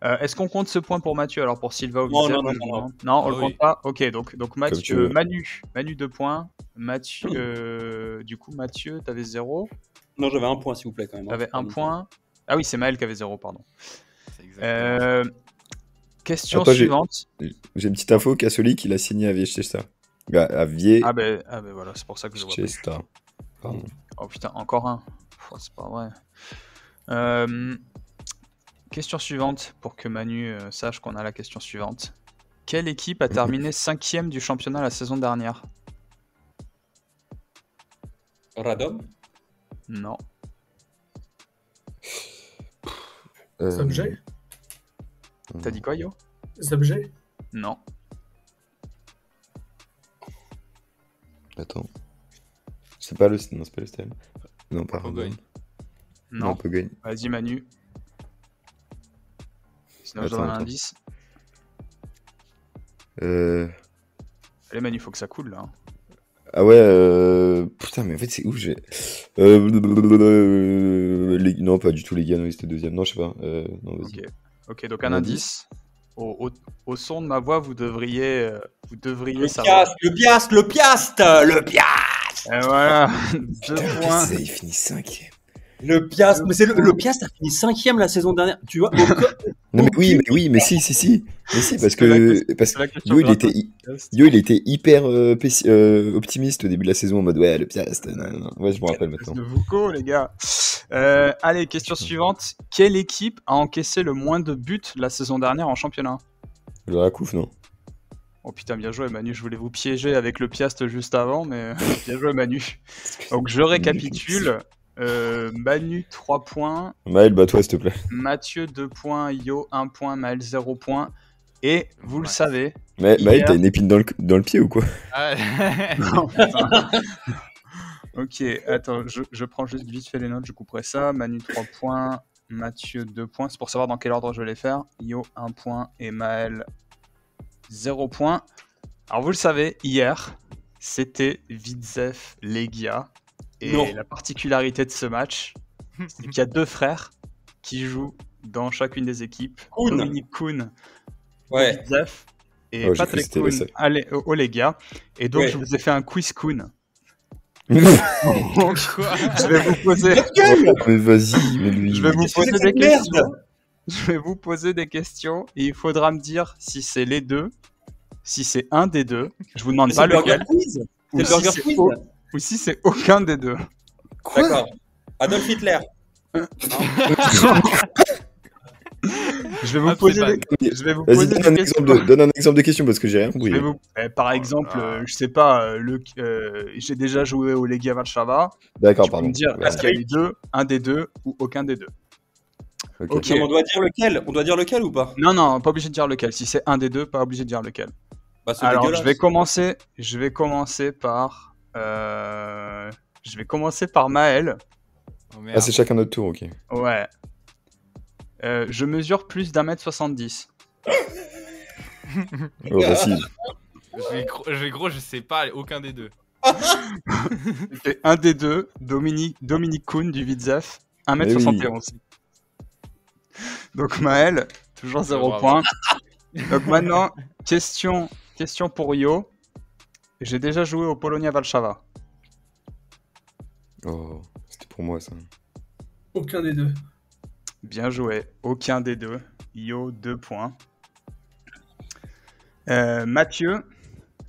[SPEAKER 1] Euh, est-ce qu'on compte ce point pour Mathieu Alors pour Silva ou non, non, non, non, on le ah compte pas. Ok, donc, donc Mathieu, Manu, Manu 2 points. Mathieu, euh, du coup, Mathieu, t'avais zéro. Non, j'avais un point, s'il vous plaît, quand même. Hein. T'avais un point. Ah oui, c'est Maël qui avait zéro, pardon. question suivante.
[SPEAKER 3] J'ai une petite info, Cassoli qui a signé à Viechester. Bah, à, Vie... Ah ben, ah ben voilà, c'est pour ça que je vois.
[SPEAKER 1] Oh putain, encore un c'est pas vrai. Euh, question suivante pour que Manu euh, sache qu'on a la question suivante. Quelle équipe a terminé cinquième du championnat la saison dernière Radom Non. Subject euh, T'as dit quoi, Yo Subject Non.
[SPEAKER 3] Attends. C'est pas le. Non, c'est pas le style. Non, pas Non, non
[SPEAKER 1] Vas-y, Manu. Sinon, je donne un indice. Euh... Allez, Manu, faut que ça coule là. Hein.
[SPEAKER 3] Ah ouais, euh... putain, mais en fait, c'est où j'ai. Euh, non, pas du tout, les gars, c'était deuxième. Non, je sais pas. Euh,
[SPEAKER 1] ok, donc un, indice. Au, son de ma voix, vous devriez. Euh, vous devriez le piastre, le
[SPEAKER 4] piast, le piast, le voilà, il finit cinquième. Le Piast, le, Piast a fini cinquième la saison dernière. Tu vois
[SPEAKER 3] oui, mais oui, mais si, si, si, si, parce que parce que Yo il était, il était hyper euh, euh, optimiste au début de la saison en mode ouais le Piast, ouais je me rappelle maintenant.
[SPEAKER 1] les gars. Euh, allez, question suivante. Quelle équipe a encaissé le moins de buts la saison dernière en championnat
[SPEAKER 3] Le Rakouf, non
[SPEAKER 1] Oh putain, bien joué Manu, je voulais vous piéger avec le piastre juste avant, mais euh, bien joué Manu. Donc je récapitule. Euh, Manu 3 points.
[SPEAKER 3] Maël, bat-toi s'il te plaît.
[SPEAKER 1] Mathieu 2 points, Yo 1 point, Maël 0 point, Et vous le savez. Mais Maël, t'as une
[SPEAKER 3] épine dans le, dans le pied ou quoi
[SPEAKER 1] Ok, attends, je, je, prends juste vite fait les notes, je couperai ça. Manu 3 points, Mathieu 2 points. C'est pour savoir dans quel ordre je vais les faire. Yo 1 point et Maël 0 point. Alors vous le savez, hier, c'était vidzef Legia. Et la particularité de ce match, c'est qu'il y a deux frères qui jouent dans chacune des équipes. Kuhn. Dominique ouais. et oh, Patrick Kuhn au Legia. Et donc je vous ai fait un quiz Kuhn. je vais vous poser.
[SPEAKER 3] vas-y, lui. Je vais vous poser
[SPEAKER 1] des questions. Je vais vous poser des questions et il faudra me dire si c'est les deux, si c'est un des deux. Je vous demande pas lequel. Ou, si c'est aucun des deux.
[SPEAKER 4] D'accord. Adolf Hitler.
[SPEAKER 2] Je vais vous poser, des...
[SPEAKER 1] je donne, un
[SPEAKER 3] exemple de, question parce que j'ai rien compris.
[SPEAKER 1] Eh, par oh exemple, euh, je sais pas, euh, le... Euh, j'ai déjà joué au Legia Varchava.
[SPEAKER 3] D'accord, pardon. Me dire, est-ce qu'il y a eu
[SPEAKER 1] deux, un des deux ou aucun des deux on doit dire lequel On doit dire lequel ou pas Non, non, pas obligé de dire lequel. Si c'est un des deux, pas obligé de dire lequel. Bah, Alors, je vais commencer. Je vais commencer par. Euh, je vais commencer par Maël. Oh, ah, c'est chacun notre tour, ok. Ouais. Euh, je mesure plus d'un mètre soixante-dix. Oh,
[SPEAKER 2] je
[SPEAKER 5] vais, gros, je sais pas aucun des deux.
[SPEAKER 1] un des deux, Dominique, Dominique Kuhn du Vidzef, 1m71. aussi. Donc Maël, toujours 0 points Donc maintenant, question, question pour Yo. J'ai déjà joué au Polonia Warszawa.
[SPEAKER 3] Oh, c'était pour moi ça.
[SPEAKER 1] Aucun des deux. Bien joué, aucun des deux. Yo, deux points. Euh, Mathieu,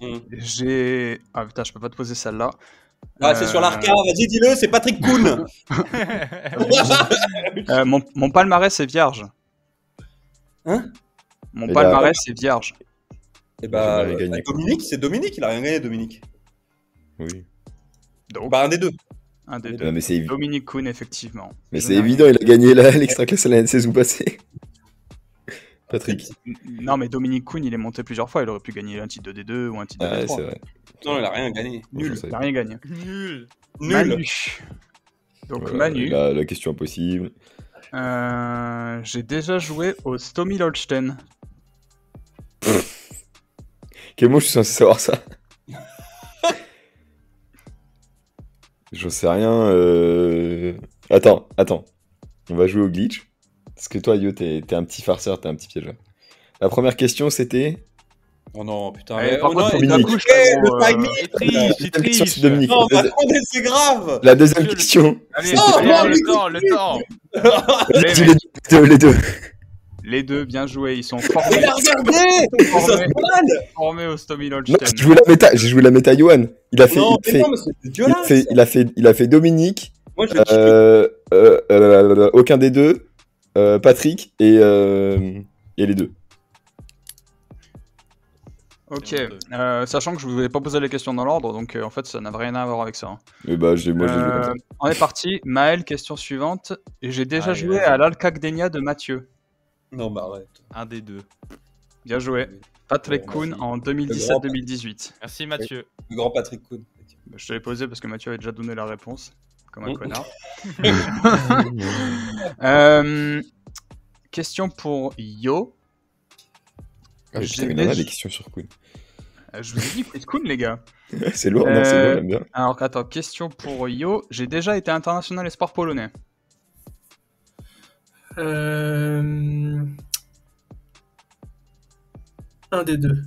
[SPEAKER 1] mm. j'ai. Ah putain, je peux pas te poser celle-là. Ah, c'est sur l'arcade, euh. vas-y, dis-le,
[SPEAKER 4] c'est Patrick Kuhn.
[SPEAKER 1] Euh, mon, palmarès est vierge. Hein Mon
[SPEAKER 4] bah, palmarès c'est est vierge. Et eh bah, bah, Dominique, c'est Dominique, il a rien gagné, Dominique. Oui. Donc, bah, un des deux. Un des deux. Dominique
[SPEAKER 1] Kuhn, effectivement. Mais c'est évident, il a gagné l'extra
[SPEAKER 3] classe l'année saison passée.
[SPEAKER 4] Patrick.
[SPEAKER 1] Non, mais Dominique Kuhn, il est monté plusieurs fois. Il aurait pu gagner un titre de D2 ou un titre de D3.
[SPEAKER 4] Non, il a rien gagné. Nul. Il a rien gagné. Nul. Nul. Donc Manu.
[SPEAKER 3] La, question impossible.
[SPEAKER 1] Euh, j'ai déjà joué au Stomy Holstein.
[SPEAKER 3] Quel mot je suis censé savoir ça J'en sais rien. Euh, attends, attends. On va jouer au glitch. Parce que toi, Yo, t'es un petit farceur, t'es un petit piégeur. La première question, c'était. Oh non,
[SPEAKER 4] putain. Eh, eh par oh contre, non, il a couché, le
[SPEAKER 3] timing triche, il triche. va Non, c'est grave. La deuxième question. Non,
[SPEAKER 2] non, le, temps, le temps.
[SPEAKER 1] les, deux, les deux. Les deux, bien joué, ils sont formés. Mais la regardez formés, formés au Stomy Non, J'ai joué la méta,
[SPEAKER 3] j'ai joué la méta Johan. Il a fait, non, il, non, il, a fait il a fait Dominique. Moi, je euh, euh, euh, aucun des deux euh, Patrick euh, et, les deux.
[SPEAKER 1] Ok, euh, sachant que je vous ai pas posé les questions dans l'ordre, donc en fait ça n'a rien à voir avec ça. Hein. Eh bah, on est parti, Maël, question suivante. J'ai déjà joué à l'Alcagdenia de Mathieu. Non, bah arrête. Un des deux. Bien joué. Patrick Kuhn en 2017-2018. Merci Mathieu. Le grand Patrick Kuhn. Bah, je te l'ai posé parce que Mathieu avait déjà donné la réponse comme un mm. connard. Euh, question pour Yo. Ah, je des questions sur Queen. Ah, je vous ai dit Queen, les gars. c'est lourd, non, c'est lourd, bien. Euh, alors, attends, question pour Yo. J'ai déjà été international espoir polonais.
[SPEAKER 2] Euh,
[SPEAKER 1] un des deux.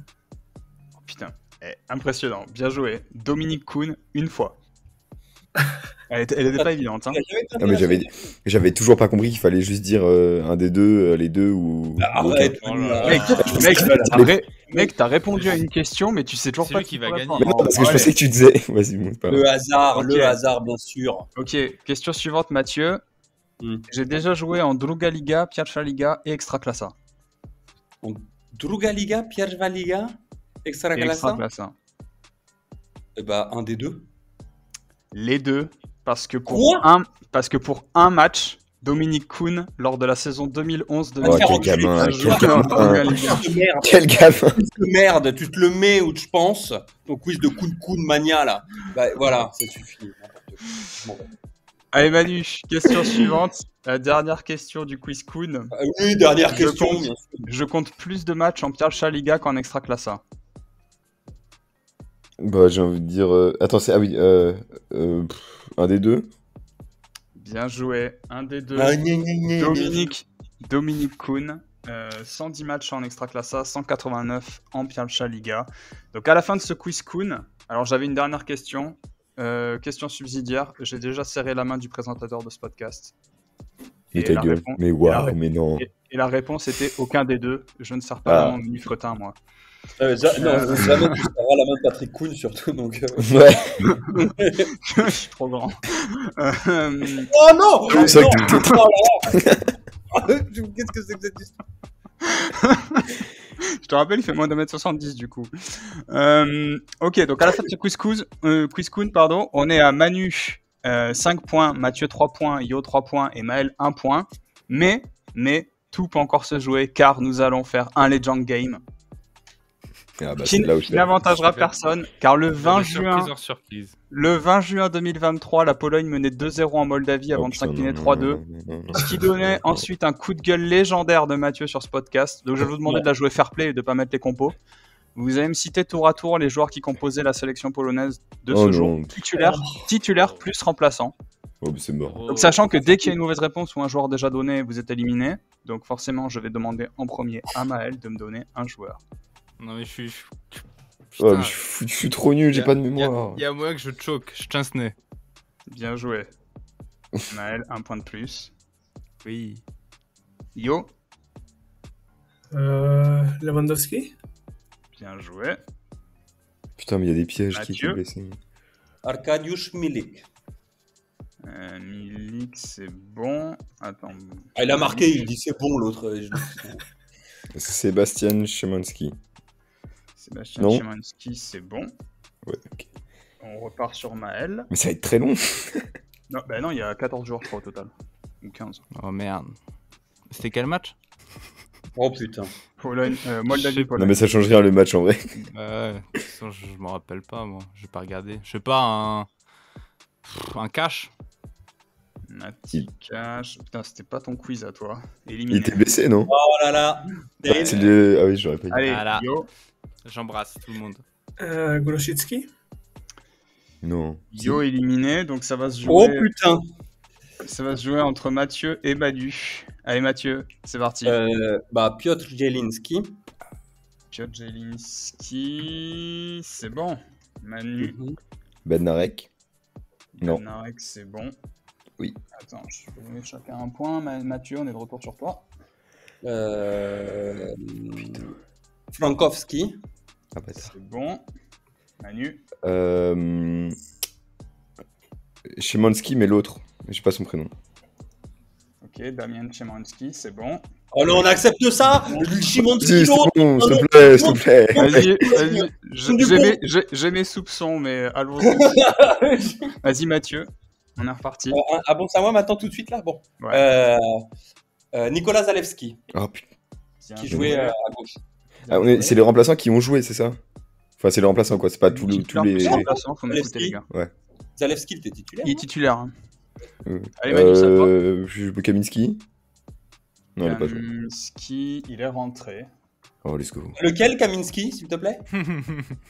[SPEAKER 1] Oh, putain, eh, impressionnant, bien joué. Dominique Kuhn, une fois. Elle était, pas évidente. Hein.
[SPEAKER 3] j'avais, toujours pas compris qu'il fallait juste dire euh, un des deux, euh, les deux ou. Bah, oh arrête,
[SPEAKER 1] Mec, mec, t'as répondu à une question, mais tu sais toujours pas qui va gagner. parce que je pensais que tu disais.
[SPEAKER 3] Pas... Le hasard,
[SPEAKER 1] le hasard, bien sûr. Ok, question suivante, Mathieu. Hmm. J'ai déjà joué en Druga Liga, piazza Liga et classa.
[SPEAKER 4] Donc, Druga Liga, piazza Liga, extra classa Et bah, un des deux. Les deux. Parce que pour, un,
[SPEAKER 1] parce que pour un match, Dominique Kuhn, lors de la saison 2011 de quel gamin,
[SPEAKER 3] quel gamin.
[SPEAKER 4] merde, tu te le mets où tu penses. Ton quiz de Kuhn Kuhn mania là. Bah, voilà, ça suffit. Allez Manu,
[SPEAKER 1] question suivante. La dernière question du quiz Kuhn. Ah oui, dernière question. je compte plus de matchs en Pierre Chaliga qu'en Extra Classa.
[SPEAKER 3] Bah, j'ai envie de dire. Euh, attends, c'est. Ah oui. Euh... euh un des deux
[SPEAKER 1] Bien joué. Un des deux. Ah, Dominique, Kuhn. 110 euh, matchs en extra classa, 189 en Pialcha Liga. Donc à la fin de ce quiz Kuhn, alors j'avais une dernière question, euh, question subsidiaire. J'ai déjà serré la main du présentateur de ce podcast. Et
[SPEAKER 3] mais waouh, mais non. Et,
[SPEAKER 1] la réponse était aucun des deux. Je ne sers pas ah. mon fretin, moi. Euh, ja non, jamais tu seras la main de Patrick Kuhn, surtout. Donc, euh. Ouais. je suis trop grand. Oh non Qu'est-ce que c'est
[SPEAKER 2] que cette histoire
[SPEAKER 1] je te rappelle, il fait moins de 1 m 70 du coup. Euh, ok, donc à la fin de ce quiz Kuhn, pardon, on est à Manu 5 points, Mathieu 3 points, Yo 3 points et Maël 1 point. Mais, mais, tout peut encore se jouer car nous allons faire un Legend Game ah bah, n'avantagera personne, car le 20, juin, le 20 juin 2023, la Pologne menait 2-0 en Moldavie avant oh, de s'incliner 3-2, ce qui donnait ensuite un coup de gueule légendaire de Mathieu sur ce podcast. Donc je vais vous demander de la jouer fair play et de pas mettre les compos. Vous allez me citer tour à tour les joueurs qui composaient la sélection polonaise de ce oh, jour, titulaire, plus remplaçant.
[SPEAKER 3] Oh, Donc, sachant que dès qu'il y a une
[SPEAKER 1] mauvaise réponse ou un joueur déjà donné, vous êtes éliminé. Donc forcément, je vais demander en premier à Maël de me donner un joueur. Non, mais je suis.
[SPEAKER 3] Je... suis trop
[SPEAKER 5] nul, j'ai pas de mémoire. Il
[SPEAKER 1] y, a moi que je choque, je tiens ce nez. Bien joué. Naël, un point de plus. Oui. Yo
[SPEAKER 2] euh, Lewandowski Bien joué.
[SPEAKER 3] Putain, mais il y a des pièges
[SPEAKER 2] qui sont blessés. Arkadiusz Milik. Euh, Milik,
[SPEAKER 4] c'est bon. Attends. Ah, il a marqué, il dit c'est bon l'autre.
[SPEAKER 3] Sébastien Chemonski.
[SPEAKER 1] Sébastien Chimansky, c'est bon. Ouais, ok. On repart sur Maël. Mais ça va être très long. non, bah non, il y a 14 jours, je crois, au total.
[SPEAKER 5] Ou 15. Oh merde. C'était quel match Oh putain. Pologne, euh, Moldavie, Pologne. Non, mais ça change rien le match en vrai. je, m'en rappelle pas, moi. Je vais pas regarder. Je sais pas, un. Un cash
[SPEAKER 1] Un petit cache... Putain, c'était pas ton quiz à toi. Il était baissé, non Oh là là. Ah, le... ah oui, j'aurais pas dit. Allez, J'embrasse tout le monde.
[SPEAKER 2] Euh,
[SPEAKER 3] Non. Yo
[SPEAKER 1] éliminé, donc ça va se jouer. Oh putain Ça va se jouer entre Mathieu et Badu. Allez Mathieu, c'est parti. Euh, bah Piotr Jelinski. Piotr Jelinski, c'est bon. Manu. Mhm.
[SPEAKER 3] Benarek,
[SPEAKER 1] Benarek, c'est bon. Oui. Attends, je vais donner chacun un point. Mathieu, on est de retour sur toi.
[SPEAKER 4] Euh... Frankowski c'est
[SPEAKER 1] bon. Manu
[SPEAKER 3] euh... mais l'autre. Je n'ai pas son prénom.
[SPEAKER 1] Ok, Damien Shemanski, c'est bon. Oh on accepte ça Shemanski, l'autre S'il te ah plaît, s'il te plaît. Vas-y, j'ai mes soupçons, mais allons-y. Vas-y, Mathieu. On est reparti. Euh, ah, ah bon, ça à moi
[SPEAKER 4] maintenant tout de suite là Bon. Euh, euh, Nicolas Zalewski.
[SPEAKER 3] Oh,
[SPEAKER 1] qui
[SPEAKER 4] jouait euh, à gauche.
[SPEAKER 3] Ah c'est les remplaçants qui ont joué, c'est ça Enfin, c'est les remplaçants, quoi. C'est pas tous les. C'est les... faut
[SPEAKER 4] m'écouter, les gars. Zalewski, il titulaire. Il est titulaire. Hein.
[SPEAKER 3] Euh, Allez, Manu, Euh, Kaminski Non, il est pas joué.
[SPEAKER 1] Kaminski il est rentré. Oh, let's go. Lequel, Kaminski, s'il te plaît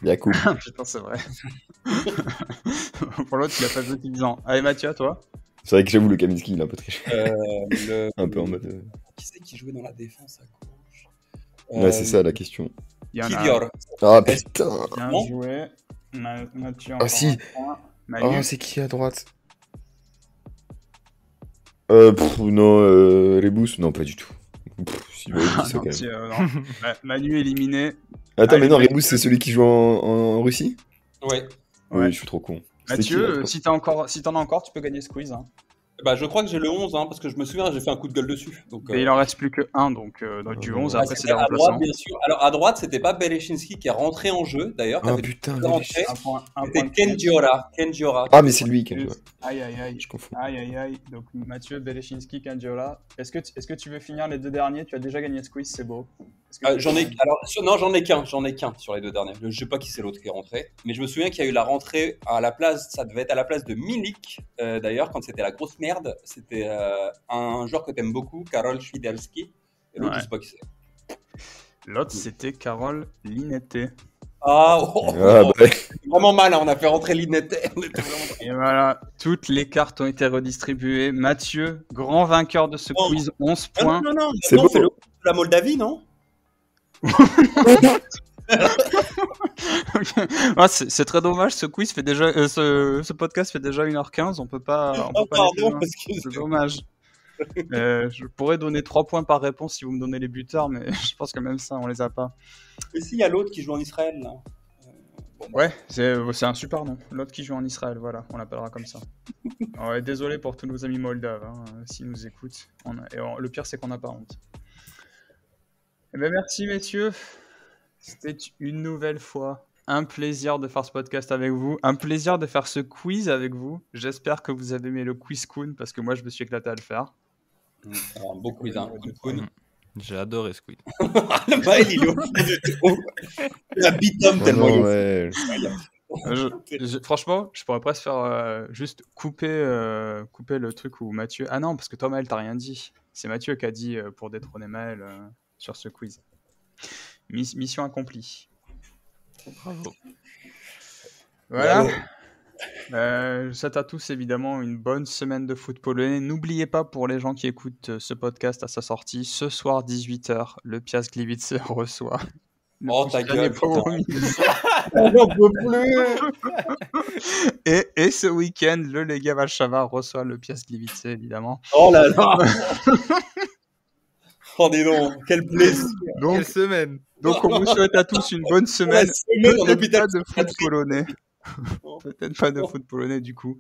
[SPEAKER 1] Yakou. Putain, c'est vrai. Pour l'autre, il a pas joué depuis 10 Allez, Mathieu, à toi.
[SPEAKER 3] C'est vrai que j'avoue, le Kaminski, il a un peu triché. Euh, un peu en mode. Euh,
[SPEAKER 4] qui c'est qui jouait dans la défense à quoi Ouais, c'est ça la euh, question.
[SPEAKER 3] Il y en a... Ah putain
[SPEAKER 1] Bien joué. Mathieu ah si Oh, c'est
[SPEAKER 3] qui à droite euh, non, euh, Rebus, non, pas du tout.
[SPEAKER 1] si vous bah, ça, quand même. Manu éliminé. Attends, ah, mais non, Rebus, c'est
[SPEAKER 3] celui qui joue en, Russie
[SPEAKER 1] ouais. ouais. je suis trop con. Mathieu, euh, si t'en as encore, tu peux gagner ce bah, je
[SPEAKER 4] crois que j'ai le 11, hein, parce que je me souviens, j'ai fait un coup de gueule dessus. Euh, il
[SPEAKER 1] en reste plus que un donc, euh, du 11, euh, après c'est la droite,
[SPEAKER 4] Alors à droite, c'était pas Belechinski qui est rentré en jeu, d'ailleurs. Ah putain, C'était Kenjiora. Ah,
[SPEAKER 3] mais c'est lui, Kenjiora.
[SPEAKER 4] Aïe, aïe, aïe. Je
[SPEAKER 1] confonds. Aïe, aïe, aïe. Donc Mathieu, Belechinski, Kenjiora. Est-ce que, est que tu veux finir les deux derniers Tu as déjà gagné ce quiz, c'est beau.
[SPEAKER 4] Euh, j'en ai, non, j'en ai qu'un, j'en ai qu'un sur les deux derniers, Je, sais pas qui c'est l'autre qui est rentré, mais je me souviens qu'il y a eu la rentrée à la place, ça devait être à la place de Milik, euh, d'ailleurs, quand c'était la grosse merde. C'était euh, un joueur que aimes beaucoup, Karol Fidelski. Et l'autre, je je sais pas qui c'est. L'autre, c'était Karol Linete. Ah, oh,
[SPEAKER 2] oh, oh, ah, bah.
[SPEAKER 1] oh vraiment mal, hein, on a fait rentrer Linete. Et voilà, toutes les cartes ont été redistribuées. Mathieu, grand vainqueur de ce quiz, 11 points. Non, non, non, non c'est
[SPEAKER 4] la Moldavie, non
[SPEAKER 1] c'est très dommage, ce quiz fait déjà, euh, ce, podcast fait déjà 1h15, on peut pas... On oh, peut pas c'est dommage. Euh, je pourrais donner 3 points par réponse si vous me donnez les buteurs, mais je pense que même ça, on les a pas.
[SPEAKER 4] Et s'il y a l'autre qui joue en Israël, euh,
[SPEAKER 1] bah. Ouais, c'est un super nom. L'autre qui joue en Israël, voilà, on l'appellera comme ça. Oh, désolé pour tous nos amis moldaves, hein, s'ils nous écoutent. le pire, c'est qu'on n'a pas honte. Eh ben, merci messieurs. C'était une nouvelle fois un plaisir de faire ce podcast avec vous, un plaisir de faire ce quiz avec vous. J'espère que vous avez aimé le quiz Coon parce que moi je me suis éclaté à le faire. un mm. beau quiz, hein. mm. J'ai adoré ce quiz. Ah,
[SPEAKER 2] il est au La tellement.
[SPEAKER 1] franchement, je pourrais presque faire euh, juste couper, euh, couper le truc où Mathieu. Ah non, parce que toi, Maël, t'as rien dit. C'est Mathieu qui a dit euh, pour détrôner Maël sur ce quiz. Mission accomplie.
[SPEAKER 2] Bravo. Voilà.
[SPEAKER 1] Euh, je vous souhaite à tous évidemment une bonne semaine de foot polonais. N'oubliez pas pour les gens qui écoutent euh, ce podcast à sa sortie, ce soir 18h, le Pias Gliwice reçoit. Oh ta gueule, plus. et, ce week-end, le Lega Valchava reçoit le Pias Gliwice évidemment. Oh là là Oh, dis donc, quel plaisir. quelle semaine. Donc, on vous souhaite à tous une bonne semaine. Peut-être pas de foot polonais. Peut-être pas de foot polonais, du coup.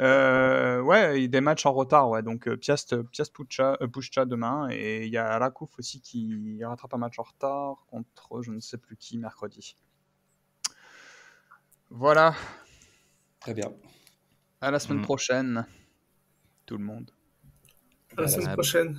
[SPEAKER 1] Euh, ouais, des matchs en retard, ouais. Donc, euh, Piast, Piast Pucha, euh, Pucha demain. Et il y a Rakouf aussi qui rattrape un match en retard contre je ne sais plus qui mercredi. Voilà. Très bien. À la semaine mm. prochaine, tout le monde.
[SPEAKER 4] À la semaine prochaine.